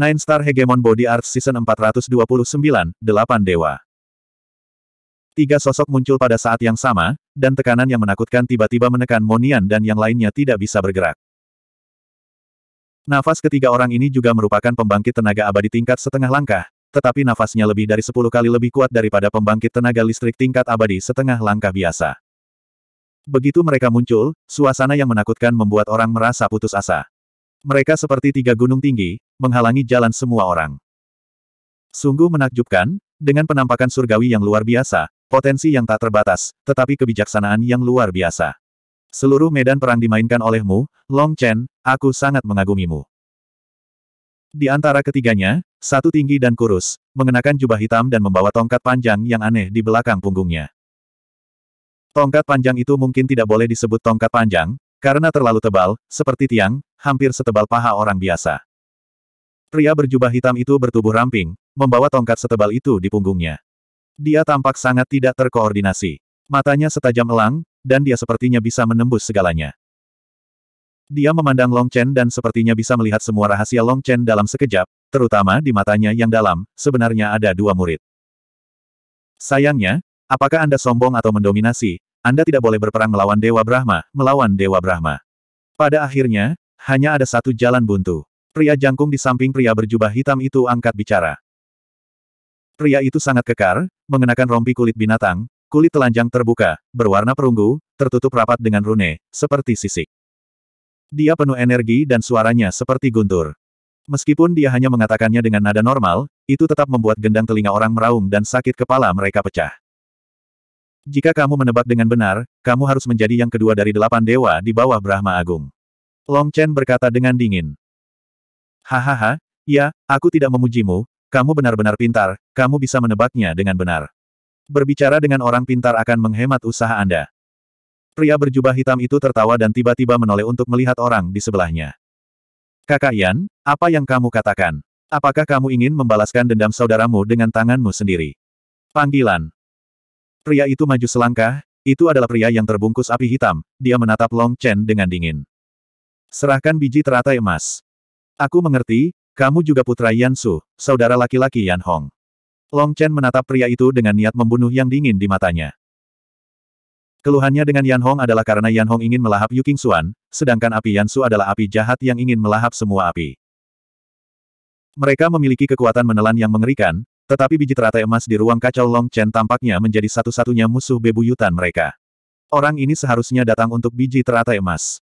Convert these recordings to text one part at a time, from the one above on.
Nine Star Hegemon Body Art Season 429, 8 Dewa. Tiga sosok muncul pada saat yang sama, dan tekanan yang menakutkan tiba-tiba menekan Monian dan yang lainnya tidak bisa bergerak. Nafas ketiga orang ini juga merupakan pembangkit tenaga abadi tingkat setengah langkah, tetapi nafasnya lebih dari sepuluh kali lebih kuat daripada pembangkit tenaga listrik tingkat abadi setengah langkah biasa. Begitu mereka muncul, suasana yang menakutkan membuat orang merasa putus asa. Mereka seperti tiga gunung tinggi, menghalangi jalan semua orang. Sungguh menakjubkan, dengan penampakan surgawi yang luar biasa, potensi yang tak terbatas, tetapi kebijaksanaan yang luar biasa. Seluruh medan perang dimainkan olehmu, Long Chen, aku sangat mengagumimu. Di antara ketiganya, satu tinggi dan kurus, mengenakan jubah hitam dan membawa tongkat panjang yang aneh di belakang punggungnya. Tongkat panjang itu mungkin tidak boleh disebut tongkat panjang, karena terlalu tebal, seperti tiang, hampir setebal paha orang biasa. Pria berjubah hitam itu bertubuh ramping, membawa tongkat setebal itu di punggungnya. Dia tampak sangat tidak terkoordinasi. Matanya setajam elang, dan dia sepertinya bisa menembus segalanya. Dia memandang Long Chen dan sepertinya bisa melihat semua rahasia Long Chen dalam sekejap, terutama di matanya yang dalam, sebenarnya ada dua murid. Sayangnya, apakah Anda sombong atau mendominasi, Anda tidak boleh berperang melawan Dewa Brahma, melawan Dewa Brahma. Pada akhirnya, hanya ada satu jalan buntu. Pria jangkung di samping pria berjubah hitam itu angkat bicara. Pria itu sangat kekar, mengenakan rompi kulit binatang, kulit telanjang terbuka, berwarna perunggu, tertutup rapat dengan rune, seperti sisik. Dia penuh energi dan suaranya seperti guntur. Meskipun dia hanya mengatakannya dengan nada normal, itu tetap membuat gendang telinga orang meraung dan sakit kepala mereka pecah. Jika kamu menebak dengan benar, kamu harus menjadi yang kedua dari delapan dewa di bawah Brahma Agung. Long Chen berkata dengan dingin. Hahaha, ya, aku tidak memujimu, kamu benar-benar pintar, kamu bisa menebaknya dengan benar. Berbicara dengan orang pintar akan menghemat usaha Anda. Pria berjubah hitam itu tertawa dan tiba-tiba menoleh untuk melihat orang di sebelahnya. Kakak Yan, apa yang kamu katakan? Apakah kamu ingin membalaskan dendam saudaramu dengan tanganmu sendiri? Panggilan. Pria itu maju selangkah, itu adalah pria yang terbungkus api hitam, dia menatap Long Chen dengan dingin. Serahkan biji teratai emas. Aku mengerti, kamu juga putra Yan Su, saudara laki-laki Yan Hong. Long Chen menatap pria itu dengan niat membunuh yang dingin di matanya. Keluhannya dengan Yan Hong adalah karena Yan Hong ingin melahap Yu Xuan, sedangkan api Yan Su adalah api jahat yang ingin melahap semua api. Mereka memiliki kekuatan menelan yang mengerikan, tetapi biji teratai emas di ruang kacau Long Chen tampaknya menjadi satu-satunya musuh bebuyutan mereka. Orang ini seharusnya datang untuk biji teratai emas.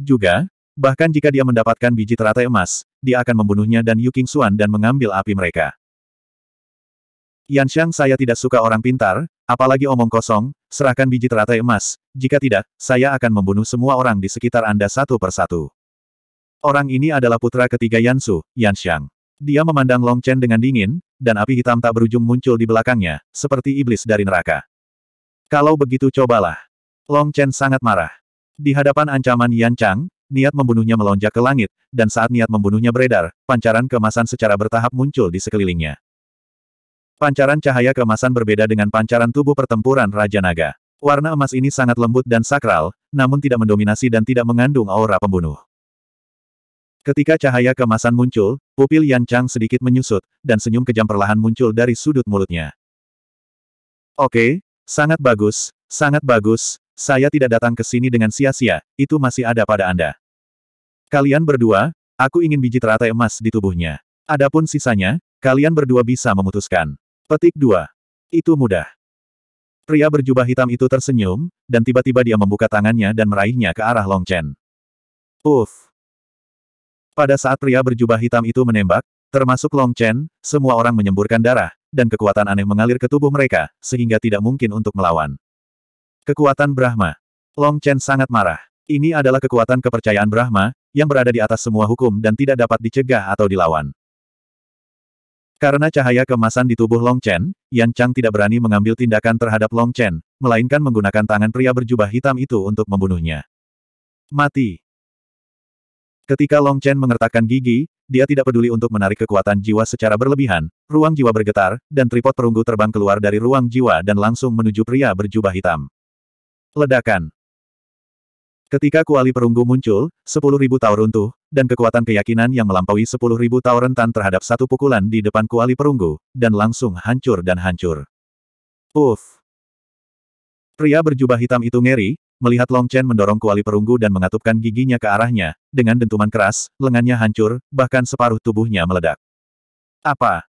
Juga, bahkan jika dia mendapatkan biji teratai emas, dia akan membunuhnya dan Yu King Xuan dan mengambil api mereka. Yan Shang saya tidak suka orang pintar, apalagi omong kosong, serahkan biji teratai emas, jika tidak, saya akan membunuh semua orang di sekitar Anda satu persatu. Orang ini adalah putra ketiga Yan Su, Yan Shang. Dia memandang Long Chen dengan dingin, dan api hitam tak berujung muncul di belakangnya, seperti iblis dari neraka. Kalau begitu cobalah. Long Chen sangat marah. Di hadapan ancaman Yan Chang, niat membunuhnya melonjak ke langit, dan saat niat membunuhnya beredar, pancaran kemasan secara bertahap muncul di sekelilingnya. Pancaran cahaya kemasan berbeda dengan pancaran tubuh pertempuran Raja Naga. Warna emas ini sangat lembut dan sakral, namun tidak mendominasi dan tidak mengandung aura pembunuh. Ketika cahaya kemasan muncul, pupil Yan Chang sedikit menyusut, dan senyum kejam perlahan muncul dari sudut mulutnya. Oke, sangat bagus, sangat bagus, saya tidak datang ke sini dengan sia-sia, itu masih ada pada Anda. Kalian berdua, aku ingin biji teratai emas di tubuhnya. Adapun sisanya, kalian berdua bisa memutuskan. Petik 2. Itu mudah. Pria berjubah hitam itu tersenyum, dan tiba-tiba dia membuka tangannya dan meraihnya ke arah Long Chen. Uff. Pada saat pria berjubah hitam itu menembak, termasuk Long Chen, semua orang menyemburkan darah, dan kekuatan aneh mengalir ke tubuh mereka, sehingga tidak mungkin untuk melawan. Kekuatan Brahma. Long Chen sangat marah. Ini adalah kekuatan kepercayaan Brahma, yang berada di atas semua hukum dan tidak dapat dicegah atau dilawan. Karena cahaya kemasan di tubuh Long Chen, Yan Chang tidak berani mengambil tindakan terhadap Long Chen, melainkan menggunakan tangan pria berjubah hitam itu untuk membunuhnya. Mati. Ketika Long Chen mengertakkan gigi, dia tidak peduli untuk menarik kekuatan jiwa secara berlebihan, ruang jiwa bergetar, dan tripod perunggu terbang keluar dari ruang jiwa dan langsung menuju pria berjubah hitam. Ledakan. Ketika kuali perunggu muncul, 10.000 tau runtuh, dan kekuatan keyakinan yang melampaui 10.000 tau rentan terhadap satu pukulan di depan kuali perunggu, dan langsung hancur dan hancur. Uff. Pria berjubah hitam itu ngeri, melihat Long Chen mendorong kuali perunggu dan mengatupkan giginya ke arahnya, dengan dentuman keras, lengannya hancur, bahkan separuh tubuhnya meledak. Apa?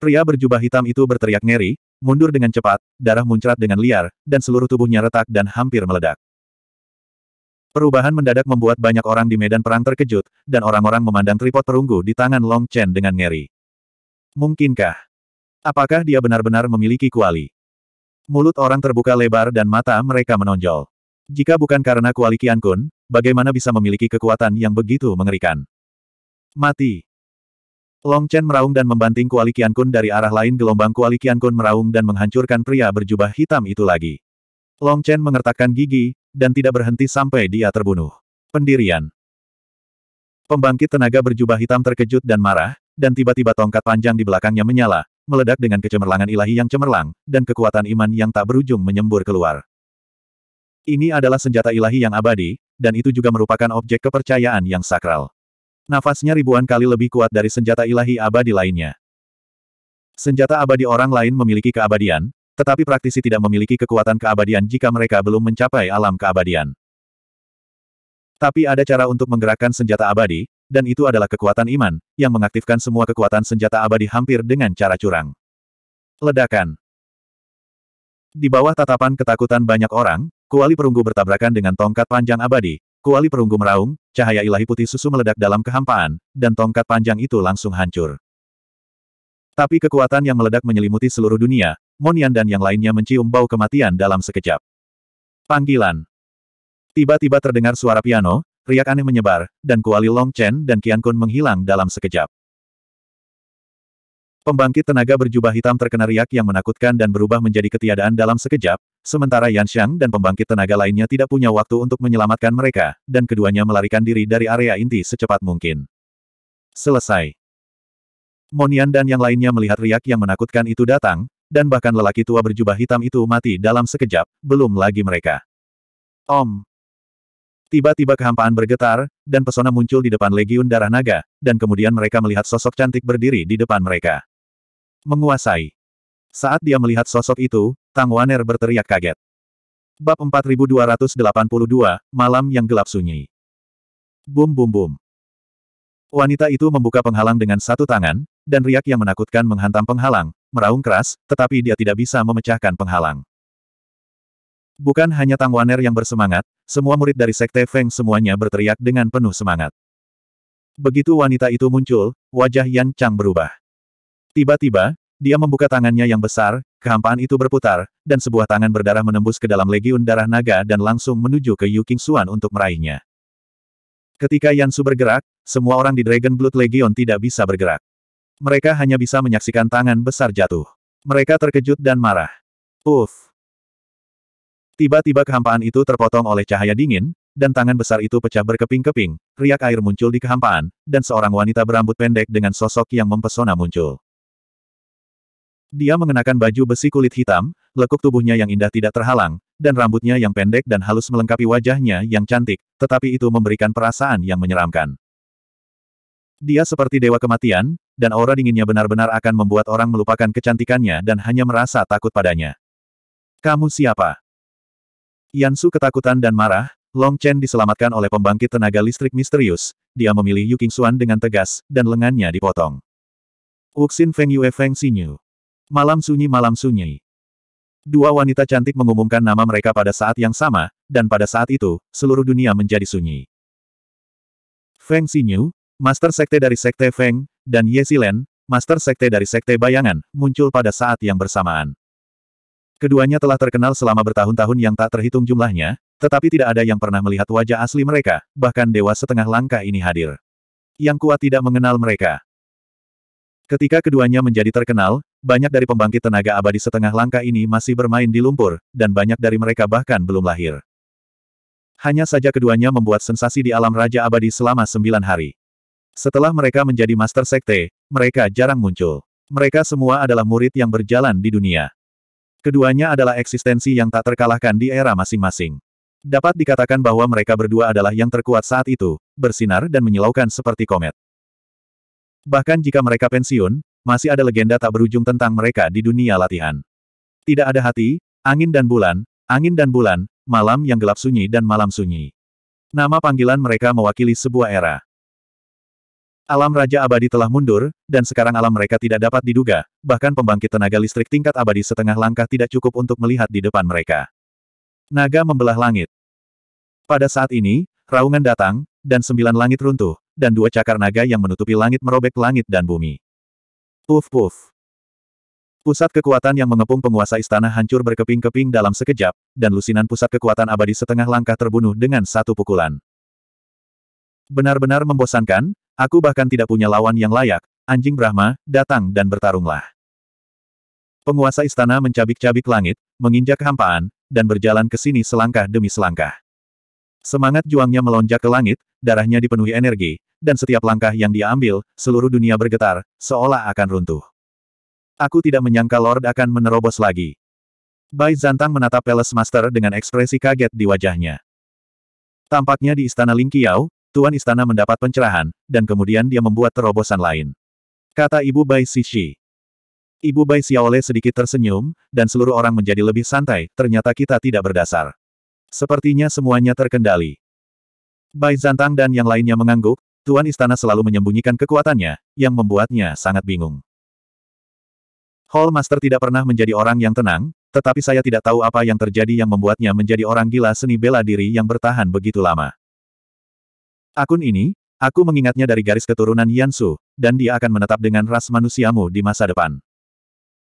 Pria berjubah hitam itu berteriak ngeri, Mundur dengan cepat, darah muncrat dengan liar, dan seluruh tubuhnya retak dan hampir meledak. Perubahan mendadak membuat banyak orang di medan perang terkejut, dan orang-orang memandang tripod perunggu di tangan Long Chen dengan ngeri. Mungkinkah? Apakah dia benar-benar memiliki kuali? Mulut orang terbuka lebar dan mata mereka menonjol. Jika bukan karena kuali Qian Kun, bagaimana bisa memiliki kekuatan yang begitu mengerikan? Mati. Long Chen meraung dan membanting kuali Kun dari arah lain gelombang kuali Kun meraung dan menghancurkan pria berjubah hitam itu lagi. Long Chen mengertakkan gigi, dan tidak berhenti sampai dia terbunuh. Pendirian Pembangkit tenaga berjubah hitam terkejut dan marah, dan tiba-tiba tongkat panjang di belakangnya menyala, meledak dengan kecemerlangan ilahi yang cemerlang, dan kekuatan iman yang tak berujung menyembur keluar. Ini adalah senjata ilahi yang abadi, dan itu juga merupakan objek kepercayaan yang sakral. Nafasnya ribuan kali lebih kuat dari senjata ilahi abadi lainnya. Senjata abadi orang lain memiliki keabadian, tetapi praktisi tidak memiliki kekuatan keabadian jika mereka belum mencapai alam keabadian. Tapi ada cara untuk menggerakkan senjata abadi, dan itu adalah kekuatan iman, yang mengaktifkan semua kekuatan senjata abadi hampir dengan cara curang. Ledakan Di bawah tatapan ketakutan banyak orang, kuali perunggu bertabrakan dengan tongkat panjang abadi, Kuali perunggu meraung, cahaya ilahi putih susu meledak dalam kehampaan, dan tongkat panjang itu langsung hancur. Tapi kekuatan yang meledak menyelimuti seluruh dunia, Monian dan yang lainnya mencium bau kematian dalam sekejap. Panggilan. Tiba-tiba terdengar suara piano, riak aneh menyebar, dan kuali Long Chen dan Qian Kun menghilang dalam sekejap. Pembangkit tenaga berjubah hitam terkena riak yang menakutkan dan berubah menjadi ketiadaan dalam sekejap, Sementara Yan Xiang dan pembangkit tenaga lainnya tidak punya waktu untuk menyelamatkan mereka, dan keduanya melarikan diri dari area inti secepat mungkin. Selesai. Monian dan yang lainnya melihat riak yang menakutkan itu datang, dan bahkan lelaki tua berjubah hitam itu mati dalam sekejap, belum lagi mereka. Om. Tiba-tiba kehampaan bergetar, dan pesona muncul di depan Legiun Darah Naga, dan kemudian mereka melihat sosok cantik berdiri di depan mereka. Menguasai. Saat dia melihat sosok itu, Tang Waner berteriak kaget. Bab 4282, Malam yang Gelap Sunyi. Bum bum bum. Wanita itu membuka penghalang dengan satu tangan, dan riak yang menakutkan menghantam penghalang, meraung keras, tetapi dia tidak bisa memecahkan penghalang. Bukan hanya Tang Waner yang bersemangat, semua murid dari Sekte Feng semuanya berteriak dengan penuh semangat. Begitu wanita itu muncul, wajah Yan Chang berubah. Tiba-tiba, dia membuka tangannya yang besar, kehampaan itu berputar, dan sebuah tangan berdarah menembus ke dalam legiun darah naga dan langsung menuju ke Yu King Xuan untuk meraihnya. Ketika Yan Su bergerak, semua orang di Dragon Blood Legion tidak bisa bergerak. Mereka hanya bisa menyaksikan tangan besar jatuh. Mereka terkejut dan marah. Uff! Tiba-tiba kehampaan itu terpotong oleh cahaya dingin, dan tangan besar itu pecah berkeping-keping, riak air muncul di kehampaan, dan seorang wanita berambut pendek dengan sosok yang mempesona muncul. Dia mengenakan baju besi kulit hitam, lekuk tubuhnya yang indah tidak terhalang, dan rambutnya yang pendek dan halus melengkapi wajahnya yang cantik, tetapi itu memberikan perasaan yang menyeramkan. Dia seperti dewa kematian, dan aura dinginnya benar-benar akan membuat orang melupakan kecantikannya dan hanya merasa takut padanya. Kamu siapa? Yansu ketakutan dan marah, Long Chen diselamatkan oleh pembangkit tenaga listrik misterius, dia memilih Yu Xuan dengan tegas, dan lengannya dipotong. Wuxin Feng Yue Feng Xinyu. Malam sunyi malam sunyi. Dua wanita cantik mengumumkan nama mereka pada saat yang sama, dan pada saat itu, seluruh dunia menjadi sunyi. Feng Xinyu, Master Sekte dari Sekte Feng, dan Ye Silen, Master Sekte dari Sekte Bayangan, muncul pada saat yang bersamaan. Keduanya telah terkenal selama bertahun-tahun yang tak terhitung jumlahnya, tetapi tidak ada yang pernah melihat wajah asli mereka, bahkan dewa setengah langkah ini hadir. Yang kuat tidak mengenal mereka. Ketika keduanya menjadi terkenal, banyak dari pembangkit tenaga abadi setengah langkah ini masih bermain di lumpur, dan banyak dari mereka bahkan belum lahir. Hanya saja keduanya membuat sensasi di alam Raja Abadi selama sembilan hari. Setelah mereka menjadi Master Sekte, mereka jarang muncul. Mereka semua adalah murid yang berjalan di dunia. Keduanya adalah eksistensi yang tak terkalahkan di era masing-masing. Dapat dikatakan bahwa mereka berdua adalah yang terkuat saat itu, bersinar dan menyilaukan seperti komet. Bahkan jika mereka pensiun, masih ada legenda tak berujung tentang mereka di dunia latihan. Tidak ada hati, angin dan bulan, angin dan bulan, malam yang gelap sunyi dan malam sunyi. Nama panggilan mereka mewakili sebuah era. Alam Raja Abadi telah mundur, dan sekarang alam mereka tidak dapat diduga, bahkan pembangkit tenaga listrik tingkat abadi setengah langkah tidak cukup untuk melihat di depan mereka. Naga membelah langit. Pada saat ini, raungan datang, dan sembilan langit runtuh, dan dua cakar naga yang menutupi langit merobek langit dan bumi. Puf puf. Pusat kekuatan yang mengepung penguasa istana hancur berkeping-keping dalam sekejap, dan lusinan pusat kekuatan abadi setengah langkah terbunuh dengan satu pukulan. Benar-benar membosankan, aku bahkan tidak punya lawan yang layak, anjing Brahma, datang dan bertarunglah. Penguasa istana mencabik-cabik langit, menginjak hampaan, dan berjalan ke sini selangkah demi selangkah. Semangat juangnya melonjak ke langit, darahnya dipenuhi energi, dan setiap langkah yang dia ambil, seluruh dunia bergetar, seolah akan runtuh. Aku tidak menyangka Lord akan menerobos lagi. Bai Zantang menatap Palace Master dengan ekspresi kaget di wajahnya. Tampaknya di Istana Lingqiao, Tuan Istana mendapat pencerahan, dan kemudian dia membuat terobosan lain. Kata Ibu Bai Sishi. Ibu Bai Xiaole sedikit tersenyum, dan seluruh orang menjadi lebih santai, ternyata kita tidak berdasar. Sepertinya semuanya terkendali. Bai Zantang dan yang lainnya mengangguk, Tuan Istana selalu menyembunyikan kekuatannya, yang membuatnya sangat bingung. Hall Master tidak pernah menjadi orang yang tenang, tetapi saya tidak tahu apa yang terjadi yang membuatnya menjadi orang gila seni bela diri yang bertahan begitu lama. Akun ini, aku mengingatnya dari garis keturunan Yansu, dan dia akan menetap dengan ras manusiamu di masa depan.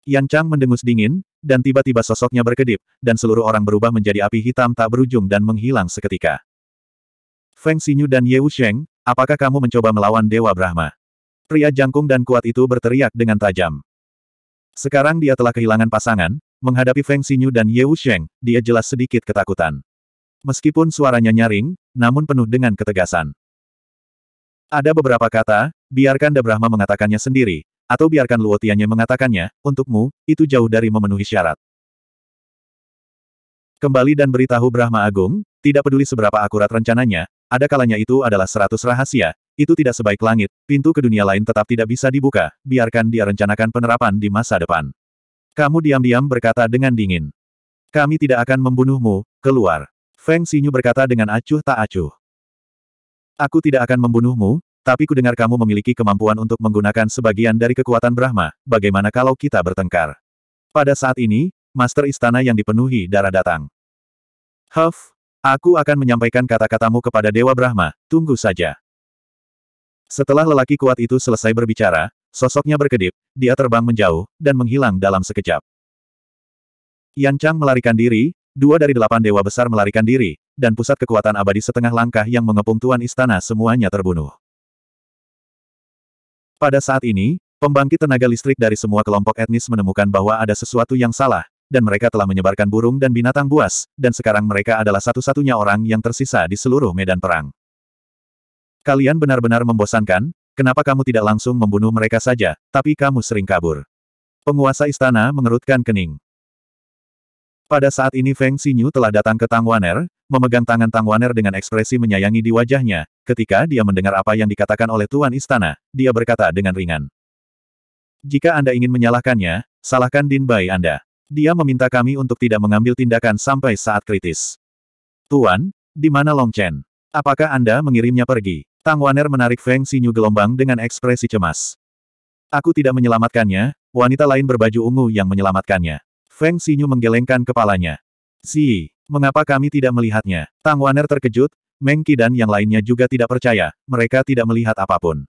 Yan Chang mendengus dingin, dan tiba-tiba sosoknya berkedip, dan seluruh orang berubah menjadi api hitam tak berujung dan menghilang seketika. Feng Xinyu dan Ye Wusheng, Apakah kamu mencoba melawan Dewa Brahma? Pria jangkung dan kuat itu berteriak dengan tajam. Sekarang dia telah kehilangan pasangan, menghadapi Feng Xinyu dan Ye Wusheng, dia jelas sedikit ketakutan. Meskipun suaranya nyaring, namun penuh dengan ketegasan. Ada beberapa kata, biarkan De Brahma mengatakannya sendiri, atau biarkan Luotianya mengatakannya, untukmu, itu jauh dari memenuhi syarat. Kembali dan beritahu Brahma Agung, tidak peduli seberapa akurat rencananya, ada kalanya itu adalah seratus rahasia, itu tidak sebaik langit, pintu ke dunia lain tetap tidak bisa dibuka, biarkan dia rencanakan penerapan di masa depan. Kamu diam-diam berkata dengan dingin. Kami tidak akan membunuhmu, keluar. Feng Xinyu berkata dengan acuh tak acuh. Aku tidak akan membunuhmu, tapi kudengar kamu memiliki kemampuan untuk menggunakan sebagian dari kekuatan Brahma, bagaimana kalau kita bertengkar? Pada saat ini, Master Istana yang dipenuhi darah datang. Huff, Aku akan menyampaikan kata-katamu kepada Dewa Brahma, tunggu saja. Setelah lelaki kuat itu selesai berbicara, sosoknya berkedip, dia terbang menjauh, dan menghilang dalam sekejap. Yan Chang melarikan diri, dua dari delapan dewa besar melarikan diri, dan pusat kekuatan abadi setengah langkah yang mengepung tuan istana semuanya terbunuh. Pada saat ini, pembangkit tenaga listrik dari semua kelompok etnis menemukan bahwa ada sesuatu yang salah, dan mereka telah menyebarkan burung dan binatang buas, dan sekarang mereka adalah satu-satunya orang yang tersisa di seluruh medan perang. Kalian benar-benar membosankan, kenapa kamu tidak langsung membunuh mereka saja, tapi kamu sering kabur. Penguasa istana mengerutkan kening. Pada saat ini Feng Xinyu telah datang ke Tang Waner, memegang tangan Tang Waner dengan ekspresi menyayangi di wajahnya, ketika dia mendengar apa yang dikatakan oleh Tuan Istana, dia berkata dengan ringan. Jika Anda ingin menyalahkannya, salahkan Din Bai Anda. Dia meminta kami untuk tidak mengambil tindakan sampai saat kritis. Tuan, di mana Long Chen? Apakah Anda mengirimnya pergi? Tang Waner menarik Feng Xinyu gelombang dengan ekspresi cemas. Aku tidak menyelamatkannya, wanita lain berbaju ungu yang menyelamatkannya. Feng Xinyu menggelengkan kepalanya. Si, mengapa kami tidak melihatnya? Tang Waner terkejut, Meng Qi dan yang lainnya juga tidak percaya, mereka tidak melihat apapun.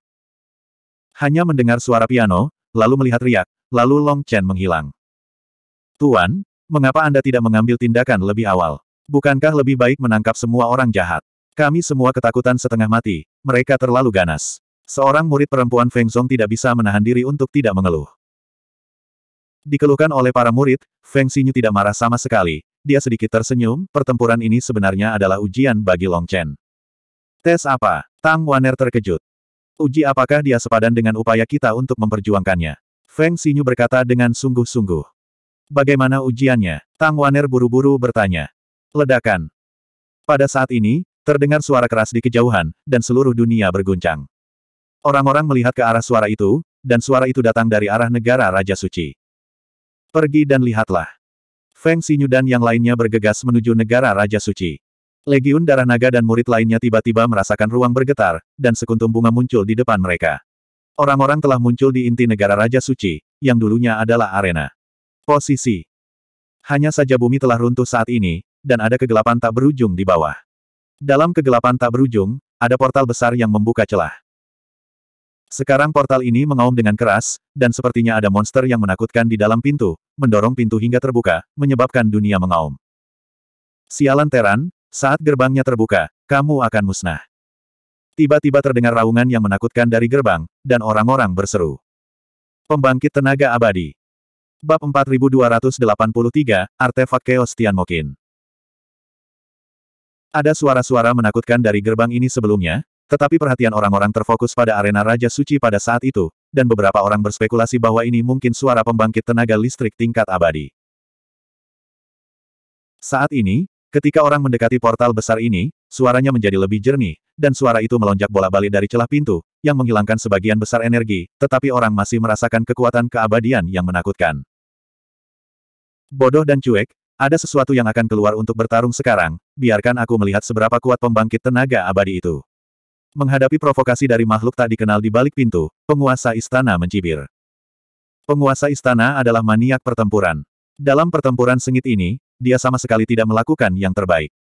Hanya mendengar suara piano, lalu melihat riak, lalu Long Chen menghilang. Tuan, mengapa Anda tidak mengambil tindakan lebih awal? Bukankah lebih baik menangkap semua orang jahat? Kami semua ketakutan setengah mati, mereka terlalu ganas. Seorang murid perempuan Feng Zong tidak bisa menahan diri untuk tidak mengeluh. Dikeluhkan oleh para murid, Feng Xinyu tidak marah sama sekali. Dia sedikit tersenyum, pertempuran ini sebenarnya adalah ujian bagi Long Chen. Tes apa? Tang Waner terkejut. Uji apakah dia sepadan dengan upaya kita untuk memperjuangkannya? Feng Xinyu berkata dengan sungguh-sungguh. Bagaimana ujiannya? Tang Waner buru-buru bertanya. Ledakan. Pada saat ini, terdengar suara keras di kejauhan, dan seluruh dunia berguncang. Orang-orang melihat ke arah suara itu, dan suara itu datang dari arah negara Raja Suci. Pergi dan lihatlah. Feng Xinyu dan yang lainnya bergegas menuju negara Raja Suci. Legiun Darah Naga dan murid lainnya tiba-tiba merasakan ruang bergetar, dan sekuntum bunga muncul di depan mereka. Orang-orang telah muncul di inti negara Raja Suci, yang dulunya adalah arena. Posisi. Hanya saja bumi telah runtuh saat ini, dan ada kegelapan tak berujung di bawah. Dalam kegelapan tak berujung, ada portal besar yang membuka celah. Sekarang portal ini mengaum dengan keras, dan sepertinya ada monster yang menakutkan di dalam pintu, mendorong pintu hingga terbuka, menyebabkan dunia mengaum. Sialan Teran, saat gerbangnya terbuka, kamu akan musnah. Tiba-tiba terdengar raungan yang menakutkan dari gerbang, dan orang-orang berseru. Pembangkit tenaga abadi. Bab 4283, Artefak Chaos Tianmokin Ada suara-suara menakutkan dari gerbang ini sebelumnya, tetapi perhatian orang-orang terfokus pada arena Raja Suci pada saat itu, dan beberapa orang berspekulasi bahwa ini mungkin suara pembangkit tenaga listrik tingkat abadi. Saat ini, ketika orang mendekati portal besar ini, suaranya menjadi lebih jernih, dan suara itu melonjak bola-balik dari celah pintu, yang menghilangkan sebagian besar energi, tetapi orang masih merasakan kekuatan keabadian yang menakutkan. Bodoh dan cuek, ada sesuatu yang akan keluar untuk bertarung sekarang, biarkan aku melihat seberapa kuat pembangkit tenaga abadi itu. Menghadapi provokasi dari makhluk tak dikenal di balik pintu, penguasa istana mencibir. Penguasa istana adalah maniak pertempuran. Dalam pertempuran sengit ini, dia sama sekali tidak melakukan yang terbaik.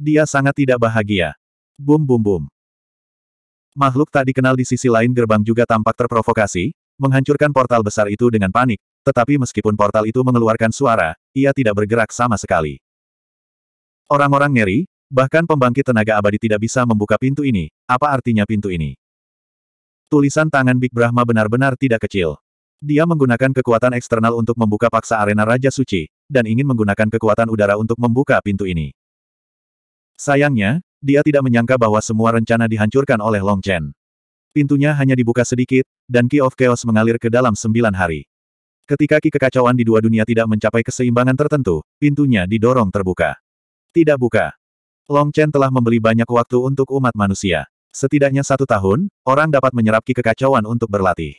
Dia sangat tidak bahagia. Bum bum bum. Makhluk tak dikenal di sisi lain gerbang juga tampak terprovokasi, menghancurkan portal besar itu dengan panik, tetapi meskipun portal itu mengeluarkan suara, ia tidak bergerak sama sekali. Orang-orang ngeri, bahkan pembangkit tenaga abadi tidak bisa membuka pintu ini, apa artinya pintu ini? Tulisan tangan Big Brahma benar-benar tidak kecil. Dia menggunakan kekuatan eksternal untuk membuka paksa arena Raja Suci, dan ingin menggunakan kekuatan udara untuk membuka pintu ini. Sayangnya, dia tidak menyangka bahwa semua rencana dihancurkan oleh Long Chen. Pintunya hanya dibuka sedikit, dan Key of Chaos mengalir ke dalam sembilan hari. Ketika ki kekacauan di dua dunia tidak mencapai keseimbangan tertentu, pintunya didorong terbuka. Tidak buka. Long Chen telah membeli banyak waktu untuk umat manusia. Setidaknya satu tahun, orang dapat menyerap ki kekacauan untuk berlatih.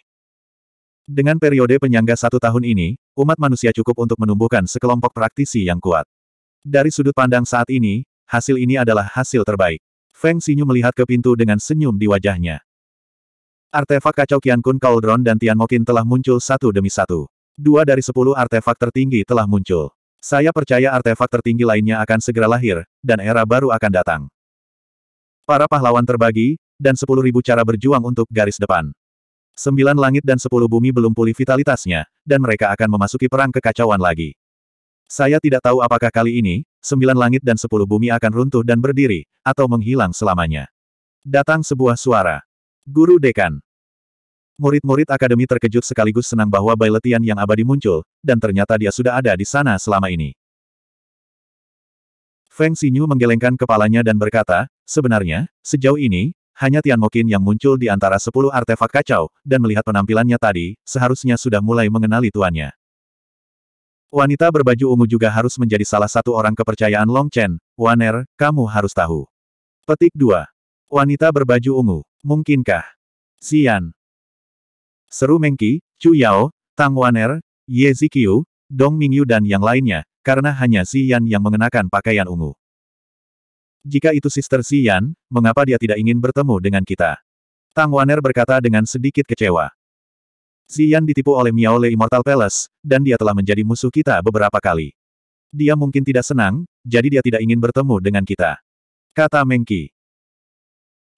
Dengan periode penyangga satu tahun ini, umat manusia cukup untuk menumbuhkan sekelompok praktisi yang kuat. Dari sudut pandang saat ini, hasil ini adalah hasil terbaik. Feng Xinyu melihat ke pintu dengan senyum di wajahnya. Artefak kacau Kian Kun Cauldron dan Tian Mokin telah muncul satu demi satu. Dua dari sepuluh artefak tertinggi telah muncul. Saya percaya artefak tertinggi lainnya akan segera lahir, dan era baru akan datang. Para pahlawan terbagi, dan sepuluh ribu cara berjuang untuk garis depan. Sembilan langit dan sepuluh bumi belum pulih vitalitasnya, dan mereka akan memasuki perang kekacauan lagi. Saya tidak tahu apakah kali ini, sembilan langit dan sepuluh bumi akan runtuh dan berdiri, atau menghilang selamanya. Datang sebuah suara. Guru Dekan, Murid-murid akademi terkejut sekaligus senang bahwa Bai Letian yang abadi muncul, dan ternyata dia sudah ada di sana selama ini. Feng Xinyu menggelengkan kepalanya dan berkata, sebenarnya, sejauh ini, hanya Tian Mokin yang muncul di antara sepuluh artefak kacau, dan melihat penampilannya tadi, seharusnya sudah mulai mengenali tuannya. Wanita berbaju ungu juga harus menjadi salah satu orang kepercayaan Long Chen, Waner, kamu harus tahu. Petik 2. Wanita berbaju ungu, mungkinkah? Xian, Seru Mengki, Chu Yao, Tang Waner, Ye Ziqiu, Dong Mingyu dan yang lainnya, karena hanya Xian yang mengenakan pakaian ungu. Jika itu Sister Xian, mengapa dia tidak ingin bertemu dengan kita? Tang Waner berkata dengan sedikit kecewa. Xian ditipu oleh Miao Le Immortal Palace, dan dia telah menjadi musuh kita beberapa kali. Dia mungkin tidak senang, jadi dia tidak ingin bertemu dengan kita. Kata Mengki.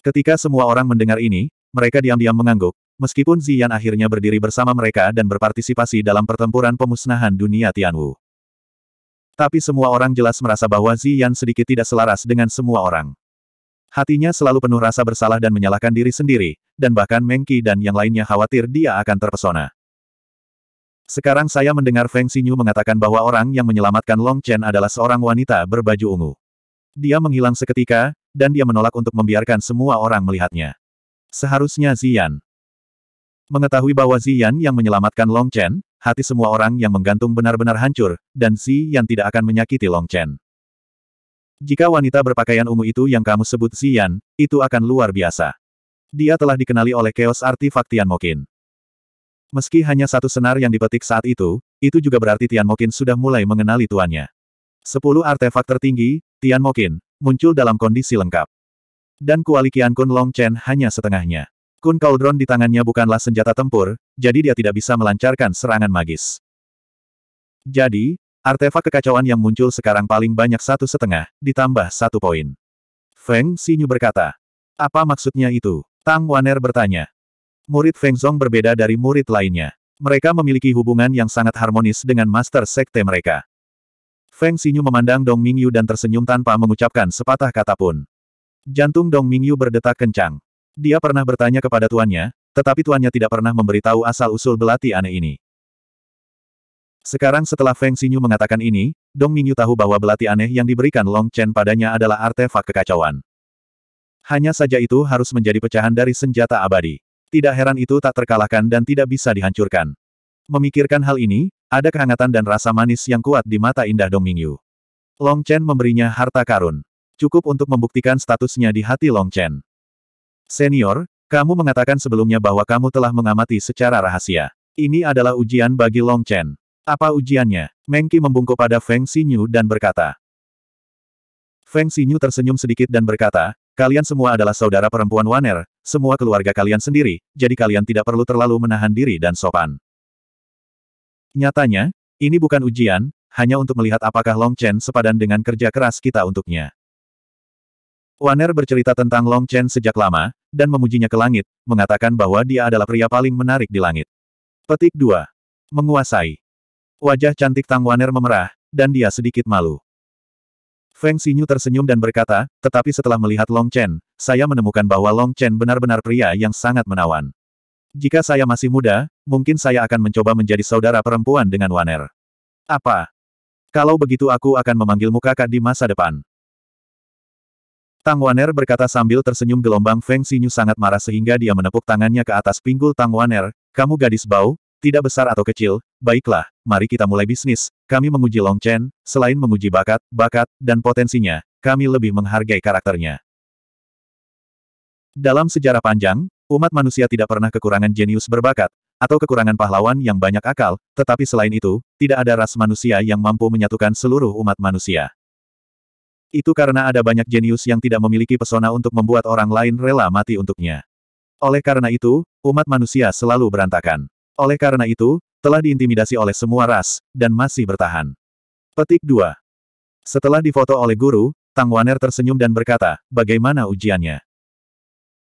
Ketika semua orang mendengar ini, mereka diam-diam mengangguk, meskipun Ziyan akhirnya berdiri bersama mereka dan berpartisipasi dalam pertempuran pemusnahan dunia Tianwu. Tapi semua orang jelas merasa bahwa Ziyan sedikit tidak selaras dengan semua orang. Hatinya selalu penuh rasa bersalah dan menyalahkan diri sendiri, dan bahkan Mengki dan yang lainnya khawatir dia akan terpesona. Sekarang saya mendengar Feng Xinyu mengatakan bahwa orang yang menyelamatkan Long Chen adalah seorang wanita berbaju ungu. Dia menghilang seketika, dan dia menolak untuk membiarkan semua orang melihatnya. Seharusnya Zian. Mengetahui bahwa Ziyan yang menyelamatkan Long Chen, hati semua orang yang menggantung benar-benar hancur, dan yang tidak akan menyakiti Long Chen. Jika wanita berpakaian ungu itu yang kamu sebut Ziyan, itu akan luar biasa. Dia telah dikenali oleh Chaos Artifact Tian Mokin. Meski hanya satu senar yang dipetik saat itu, itu juga berarti Tian Mokin sudah mulai mengenali tuannya. Sepuluh artefak tertinggi, Tian Mokin, muncul dalam kondisi lengkap. Dan kuali Kun Long Chen hanya setengahnya. Kun Cauldron di tangannya bukanlah senjata tempur, jadi dia tidak bisa melancarkan serangan magis. Jadi, artefak kekacauan yang muncul sekarang paling banyak satu setengah, ditambah satu poin. Feng Xinyu berkata. Apa maksudnya itu? Tang Waner bertanya. Murid Feng Zong berbeda dari murid lainnya. Mereka memiliki hubungan yang sangat harmonis dengan master sekte mereka. Feng Xinyu memandang Dong Mingyu dan tersenyum tanpa mengucapkan sepatah kata pun. Jantung Dong Mingyu berdetak kencang. Dia pernah bertanya kepada tuannya, tetapi tuannya tidak pernah memberitahu asal-usul belati aneh ini. Sekarang setelah Feng Xinyu mengatakan ini, Dong Mingyu tahu bahwa belati aneh yang diberikan Long Chen padanya adalah artefak kekacauan. Hanya saja itu harus menjadi pecahan dari senjata abadi. Tidak heran itu tak terkalahkan dan tidak bisa dihancurkan. Memikirkan hal ini, ada kehangatan dan rasa manis yang kuat di mata indah Dong Mingyu. Long Chen memberinya harta karun. Cukup untuk membuktikan statusnya di hati Long Chen. Senior, kamu mengatakan sebelumnya bahwa kamu telah mengamati secara rahasia. Ini adalah ujian bagi Long Chen. Apa ujiannya? Mengki membungkuk pada Feng Xinyu dan berkata. Feng Xinyu tersenyum sedikit dan berkata, Kalian semua adalah saudara perempuan Waner, semua keluarga kalian sendiri, jadi kalian tidak perlu terlalu menahan diri dan sopan. Nyatanya, ini bukan ujian, hanya untuk melihat apakah Long Chen sepadan dengan kerja keras kita untuknya. Waner bercerita tentang Long Chen sejak lama, dan memujinya ke langit, mengatakan bahwa dia adalah pria paling menarik di langit. Petik 2. Menguasai. Wajah cantik Tang Waner memerah, dan dia sedikit malu. Feng Xinyu tersenyum dan berkata, tetapi setelah melihat Long Chen, saya menemukan bahwa Long Chen benar-benar pria yang sangat menawan. Jika saya masih muda, mungkin saya akan mencoba menjadi saudara perempuan dengan Waner. Apa? Kalau begitu aku akan memanggilmu kakak di masa depan. Tang Waner berkata sambil tersenyum gelombang Feng Xinyu sangat marah sehingga dia menepuk tangannya ke atas pinggul Tang Waner, kamu gadis bau, tidak besar atau kecil, baiklah, mari kita mulai bisnis, kami menguji Long Chen, selain menguji bakat, bakat, dan potensinya, kami lebih menghargai karakternya. Dalam sejarah panjang, umat manusia tidak pernah kekurangan jenius berbakat, atau kekurangan pahlawan yang banyak akal, tetapi selain itu, tidak ada ras manusia yang mampu menyatukan seluruh umat manusia. Itu karena ada banyak jenius yang tidak memiliki pesona untuk membuat orang lain rela mati untuknya. Oleh karena itu, umat manusia selalu berantakan. Oleh karena itu, telah diintimidasi oleh semua ras, dan masih bertahan. Petik 2. Setelah difoto oleh guru, Tang Waner tersenyum dan berkata, bagaimana ujiannya?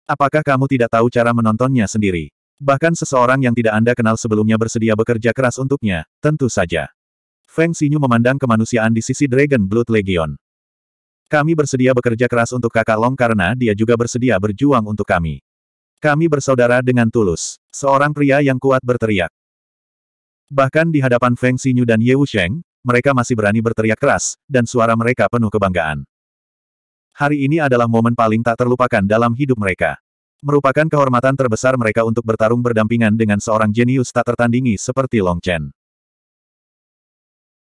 Apakah kamu tidak tahu cara menontonnya sendiri? Bahkan seseorang yang tidak Anda kenal sebelumnya bersedia bekerja keras untuknya, tentu saja. Feng Xinyu memandang kemanusiaan di sisi Dragon Blood Legion. Kami bersedia bekerja keras untuk kakak Long karena dia juga bersedia berjuang untuk kami. Kami bersaudara dengan tulus. Seorang pria yang kuat berteriak. Bahkan di hadapan Feng Xinyu dan Ye Wusheng, mereka masih berani berteriak keras, dan suara mereka penuh kebanggaan. Hari ini adalah momen paling tak terlupakan dalam hidup mereka. Merupakan kehormatan terbesar mereka untuk bertarung berdampingan dengan seorang jenius tak tertandingi seperti Long Chen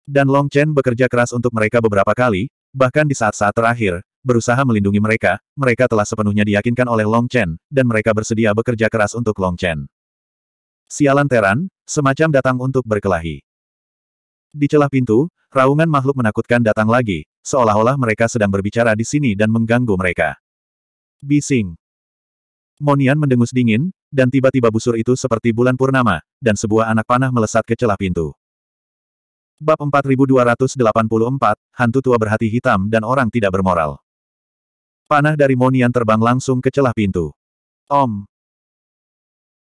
dan Long Chen bekerja keras untuk mereka beberapa kali, Bahkan di saat-saat terakhir, berusaha melindungi mereka, mereka telah sepenuhnya diyakinkan oleh Long Chen, dan mereka bersedia bekerja keras untuk Long Chen. Sialan Teran, semacam datang untuk berkelahi. Di celah pintu, raungan makhluk menakutkan datang lagi, seolah-olah mereka sedang berbicara di sini dan mengganggu mereka. Bising. Monian mendengus dingin, dan tiba-tiba busur itu seperti bulan purnama, dan sebuah anak panah melesat ke celah pintu. Bab 4284, Hantu Tua Berhati Hitam dan Orang Tidak Bermoral. Panah dari Monian terbang langsung ke celah pintu. Om.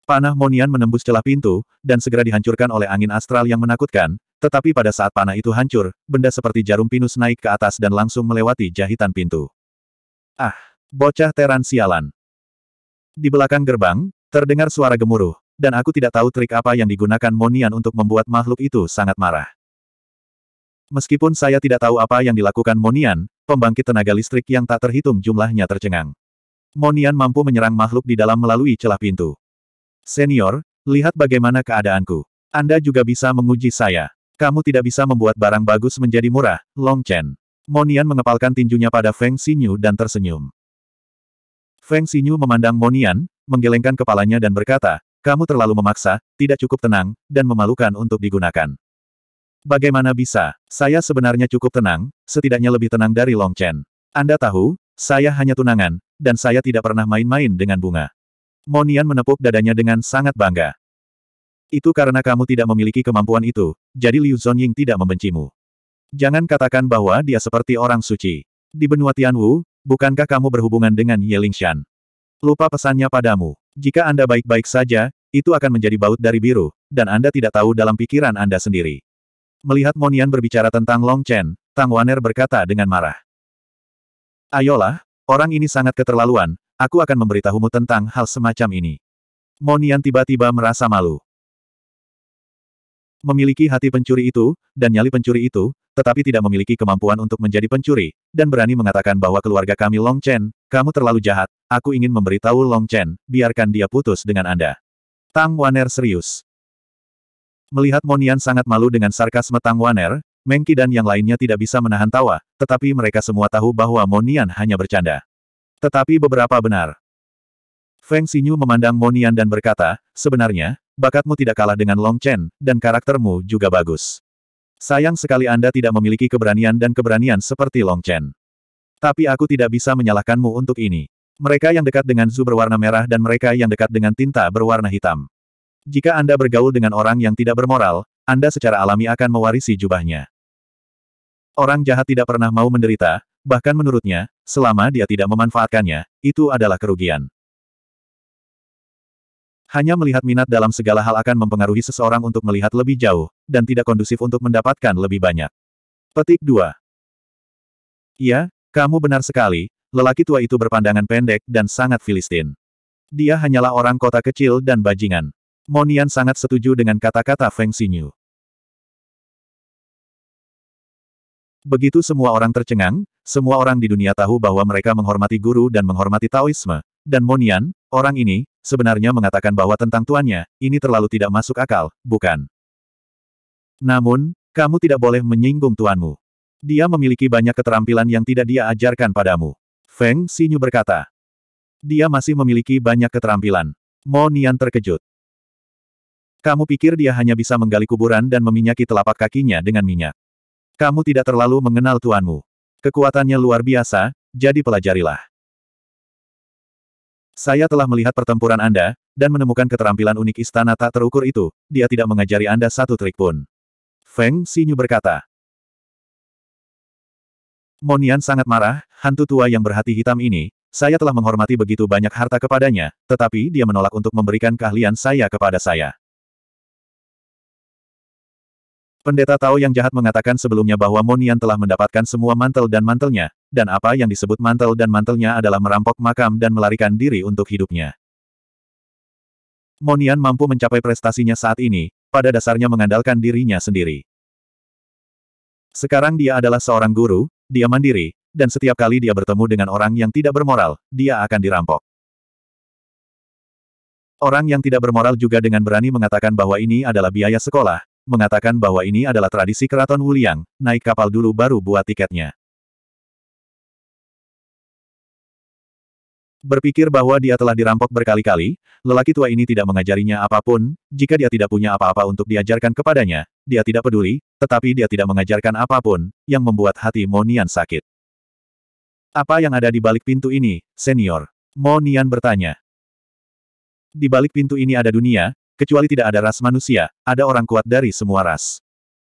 Panah Monian menembus celah pintu, dan segera dihancurkan oleh angin astral yang menakutkan, tetapi pada saat panah itu hancur, benda seperti jarum pinus naik ke atas dan langsung melewati jahitan pintu. Ah, bocah teran sialan. Di belakang gerbang, terdengar suara gemuruh, dan aku tidak tahu trik apa yang digunakan Monian untuk membuat makhluk itu sangat marah. Meskipun saya tidak tahu apa yang dilakukan Monian, pembangkit tenaga listrik yang tak terhitung jumlahnya tercengang. Monian mampu menyerang makhluk di dalam melalui celah pintu. Senior, lihat bagaimana keadaanku. Anda juga bisa menguji saya. Kamu tidak bisa membuat barang bagus menjadi murah, Long Chen. Monian mengepalkan tinjunya pada Feng Xinyu dan tersenyum. Feng Xinyu memandang Monian, menggelengkan kepalanya dan berkata, kamu terlalu memaksa, tidak cukup tenang, dan memalukan untuk digunakan. Bagaimana bisa? Saya sebenarnya cukup tenang, setidaknya lebih tenang dari Long Chen. Anda tahu, saya hanya tunangan, dan saya tidak pernah main-main dengan bunga. Monian menepuk dadanya dengan sangat bangga. Itu karena kamu tidak memiliki kemampuan itu, jadi Liu Zhongying tidak membencimu. Jangan katakan bahwa dia seperti orang suci. Di benua Tianwu, bukankah kamu berhubungan dengan Ye Lingshan? Lupa pesannya padamu. Jika Anda baik-baik saja, itu akan menjadi baut dari biru, dan Anda tidak tahu dalam pikiran Anda sendiri. Melihat Monian berbicara tentang Long Chen, Tang Waner berkata dengan marah. Ayolah, orang ini sangat keterlaluan, aku akan memberitahumu tentang hal semacam ini. Monian tiba-tiba merasa malu. Memiliki hati pencuri itu, dan nyali pencuri itu, tetapi tidak memiliki kemampuan untuk menjadi pencuri, dan berani mengatakan bahwa keluarga kami Long Chen, kamu terlalu jahat, aku ingin memberitahu Long Chen, biarkan dia putus dengan Anda. Tang Waner serius. Melihat Monian sangat malu dengan sarkasme Tang Waner, Mengki dan yang lainnya tidak bisa menahan tawa, tetapi mereka semua tahu bahwa Monian hanya bercanda. Tetapi beberapa benar. Feng Xinyu memandang Monian dan berkata, sebenarnya, bakatmu tidak kalah dengan Long Chen, dan karaktermu juga bagus. Sayang sekali Anda tidak memiliki keberanian dan keberanian seperti Long Chen. Tapi aku tidak bisa menyalahkanmu untuk ini. Mereka yang dekat dengan Zu berwarna merah dan mereka yang dekat dengan tinta berwarna hitam. Jika Anda bergaul dengan orang yang tidak bermoral, Anda secara alami akan mewarisi jubahnya. Orang jahat tidak pernah mau menderita, bahkan menurutnya, selama dia tidak memanfaatkannya, itu adalah kerugian. Hanya melihat minat dalam segala hal akan mempengaruhi seseorang untuk melihat lebih jauh, dan tidak kondusif untuk mendapatkan lebih banyak. Petik 2. Iya, kamu benar sekali, lelaki tua itu berpandangan pendek dan sangat Filistin. Dia hanyalah orang kota kecil dan bajingan. Monian sangat setuju dengan kata-kata Feng Xinyu. Begitu semua orang tercengang, semua orang di dunia tahu bahwa mereka menghormati guru dan menghormati Taoisme. Dan Monian, orang ini, sebenarnya mengatakan bahwa tentang tuannya, ini terlalu tidak masuk akal, bukan? Namun, kamu tidak boleh menyinggung tuanmu. Dia memiliki banyak keterampilan yang tidak dia ajarkan padamu. Feng Xinyu berkata. Dia masih memiliki banyak keterampilan. Monian terkejut. Kamu pikir dia hanya bisa menggali kuburan dan meminyaki telapak kakinya dengan minyak. Kamu tidak terlalu mengenal tuanmu. Kekuatannya luar biasa, jadi pelajarilah. Saya telah melihat pertempuran Anda, dan menemukan keterampilan unik istana tak terukur itu, dia tidak mengajari Anda satu trik pun. Feng Xinyu berkata. Monian sangat marah, hantu tua yang berhati hitam ini, saya telah menghormati begitu banyak harta kepadanya, tetapi dia menolak untuk memberikan keahlian saya kepada saya. Pendeta Tao yang jahat mengatakan sebelumnya bahwa Monian telah mendapatkan semua mantel dan mantelnya, dan apa yang disebut mantel dan mantelnya adalah merampok makam dan melarikan diri untuk hidupnya. Monian mampu mencapai prestasinya saat ini, pada dasarnya mengandalkan dirinya sendiri. Sekarang dia adalah seorang guru, dia mandiri, dan setiap kali dia bertemu dengan orang yang tidak bermoral, dia akan dirampok. Orang yang tidak bermoral juga dengan berani mengatakan bahwa ini adalah biaya sekolah, mengatakan bahwa ini adalah tradisi keraton Wuliang, naik kapal dulu baru buat tiketnya. Berpikir bahwa dia telah dirampok berkali-kali, lelaki tua ini tidak mengajarinya apapun, jika dia tidak punya apa-apa untuk diajarkan kepadanya, dia tidak peduli, tetapi dia tidak mengajarkan apapun, yang membuat hati Monian sakit. Apa yang ada di balik pintu ini, senior? Monian bertanya. Di balik pintu ini ada dunia, Kecuali tidak ada ras manusia, ada orang kuat dari semua ras.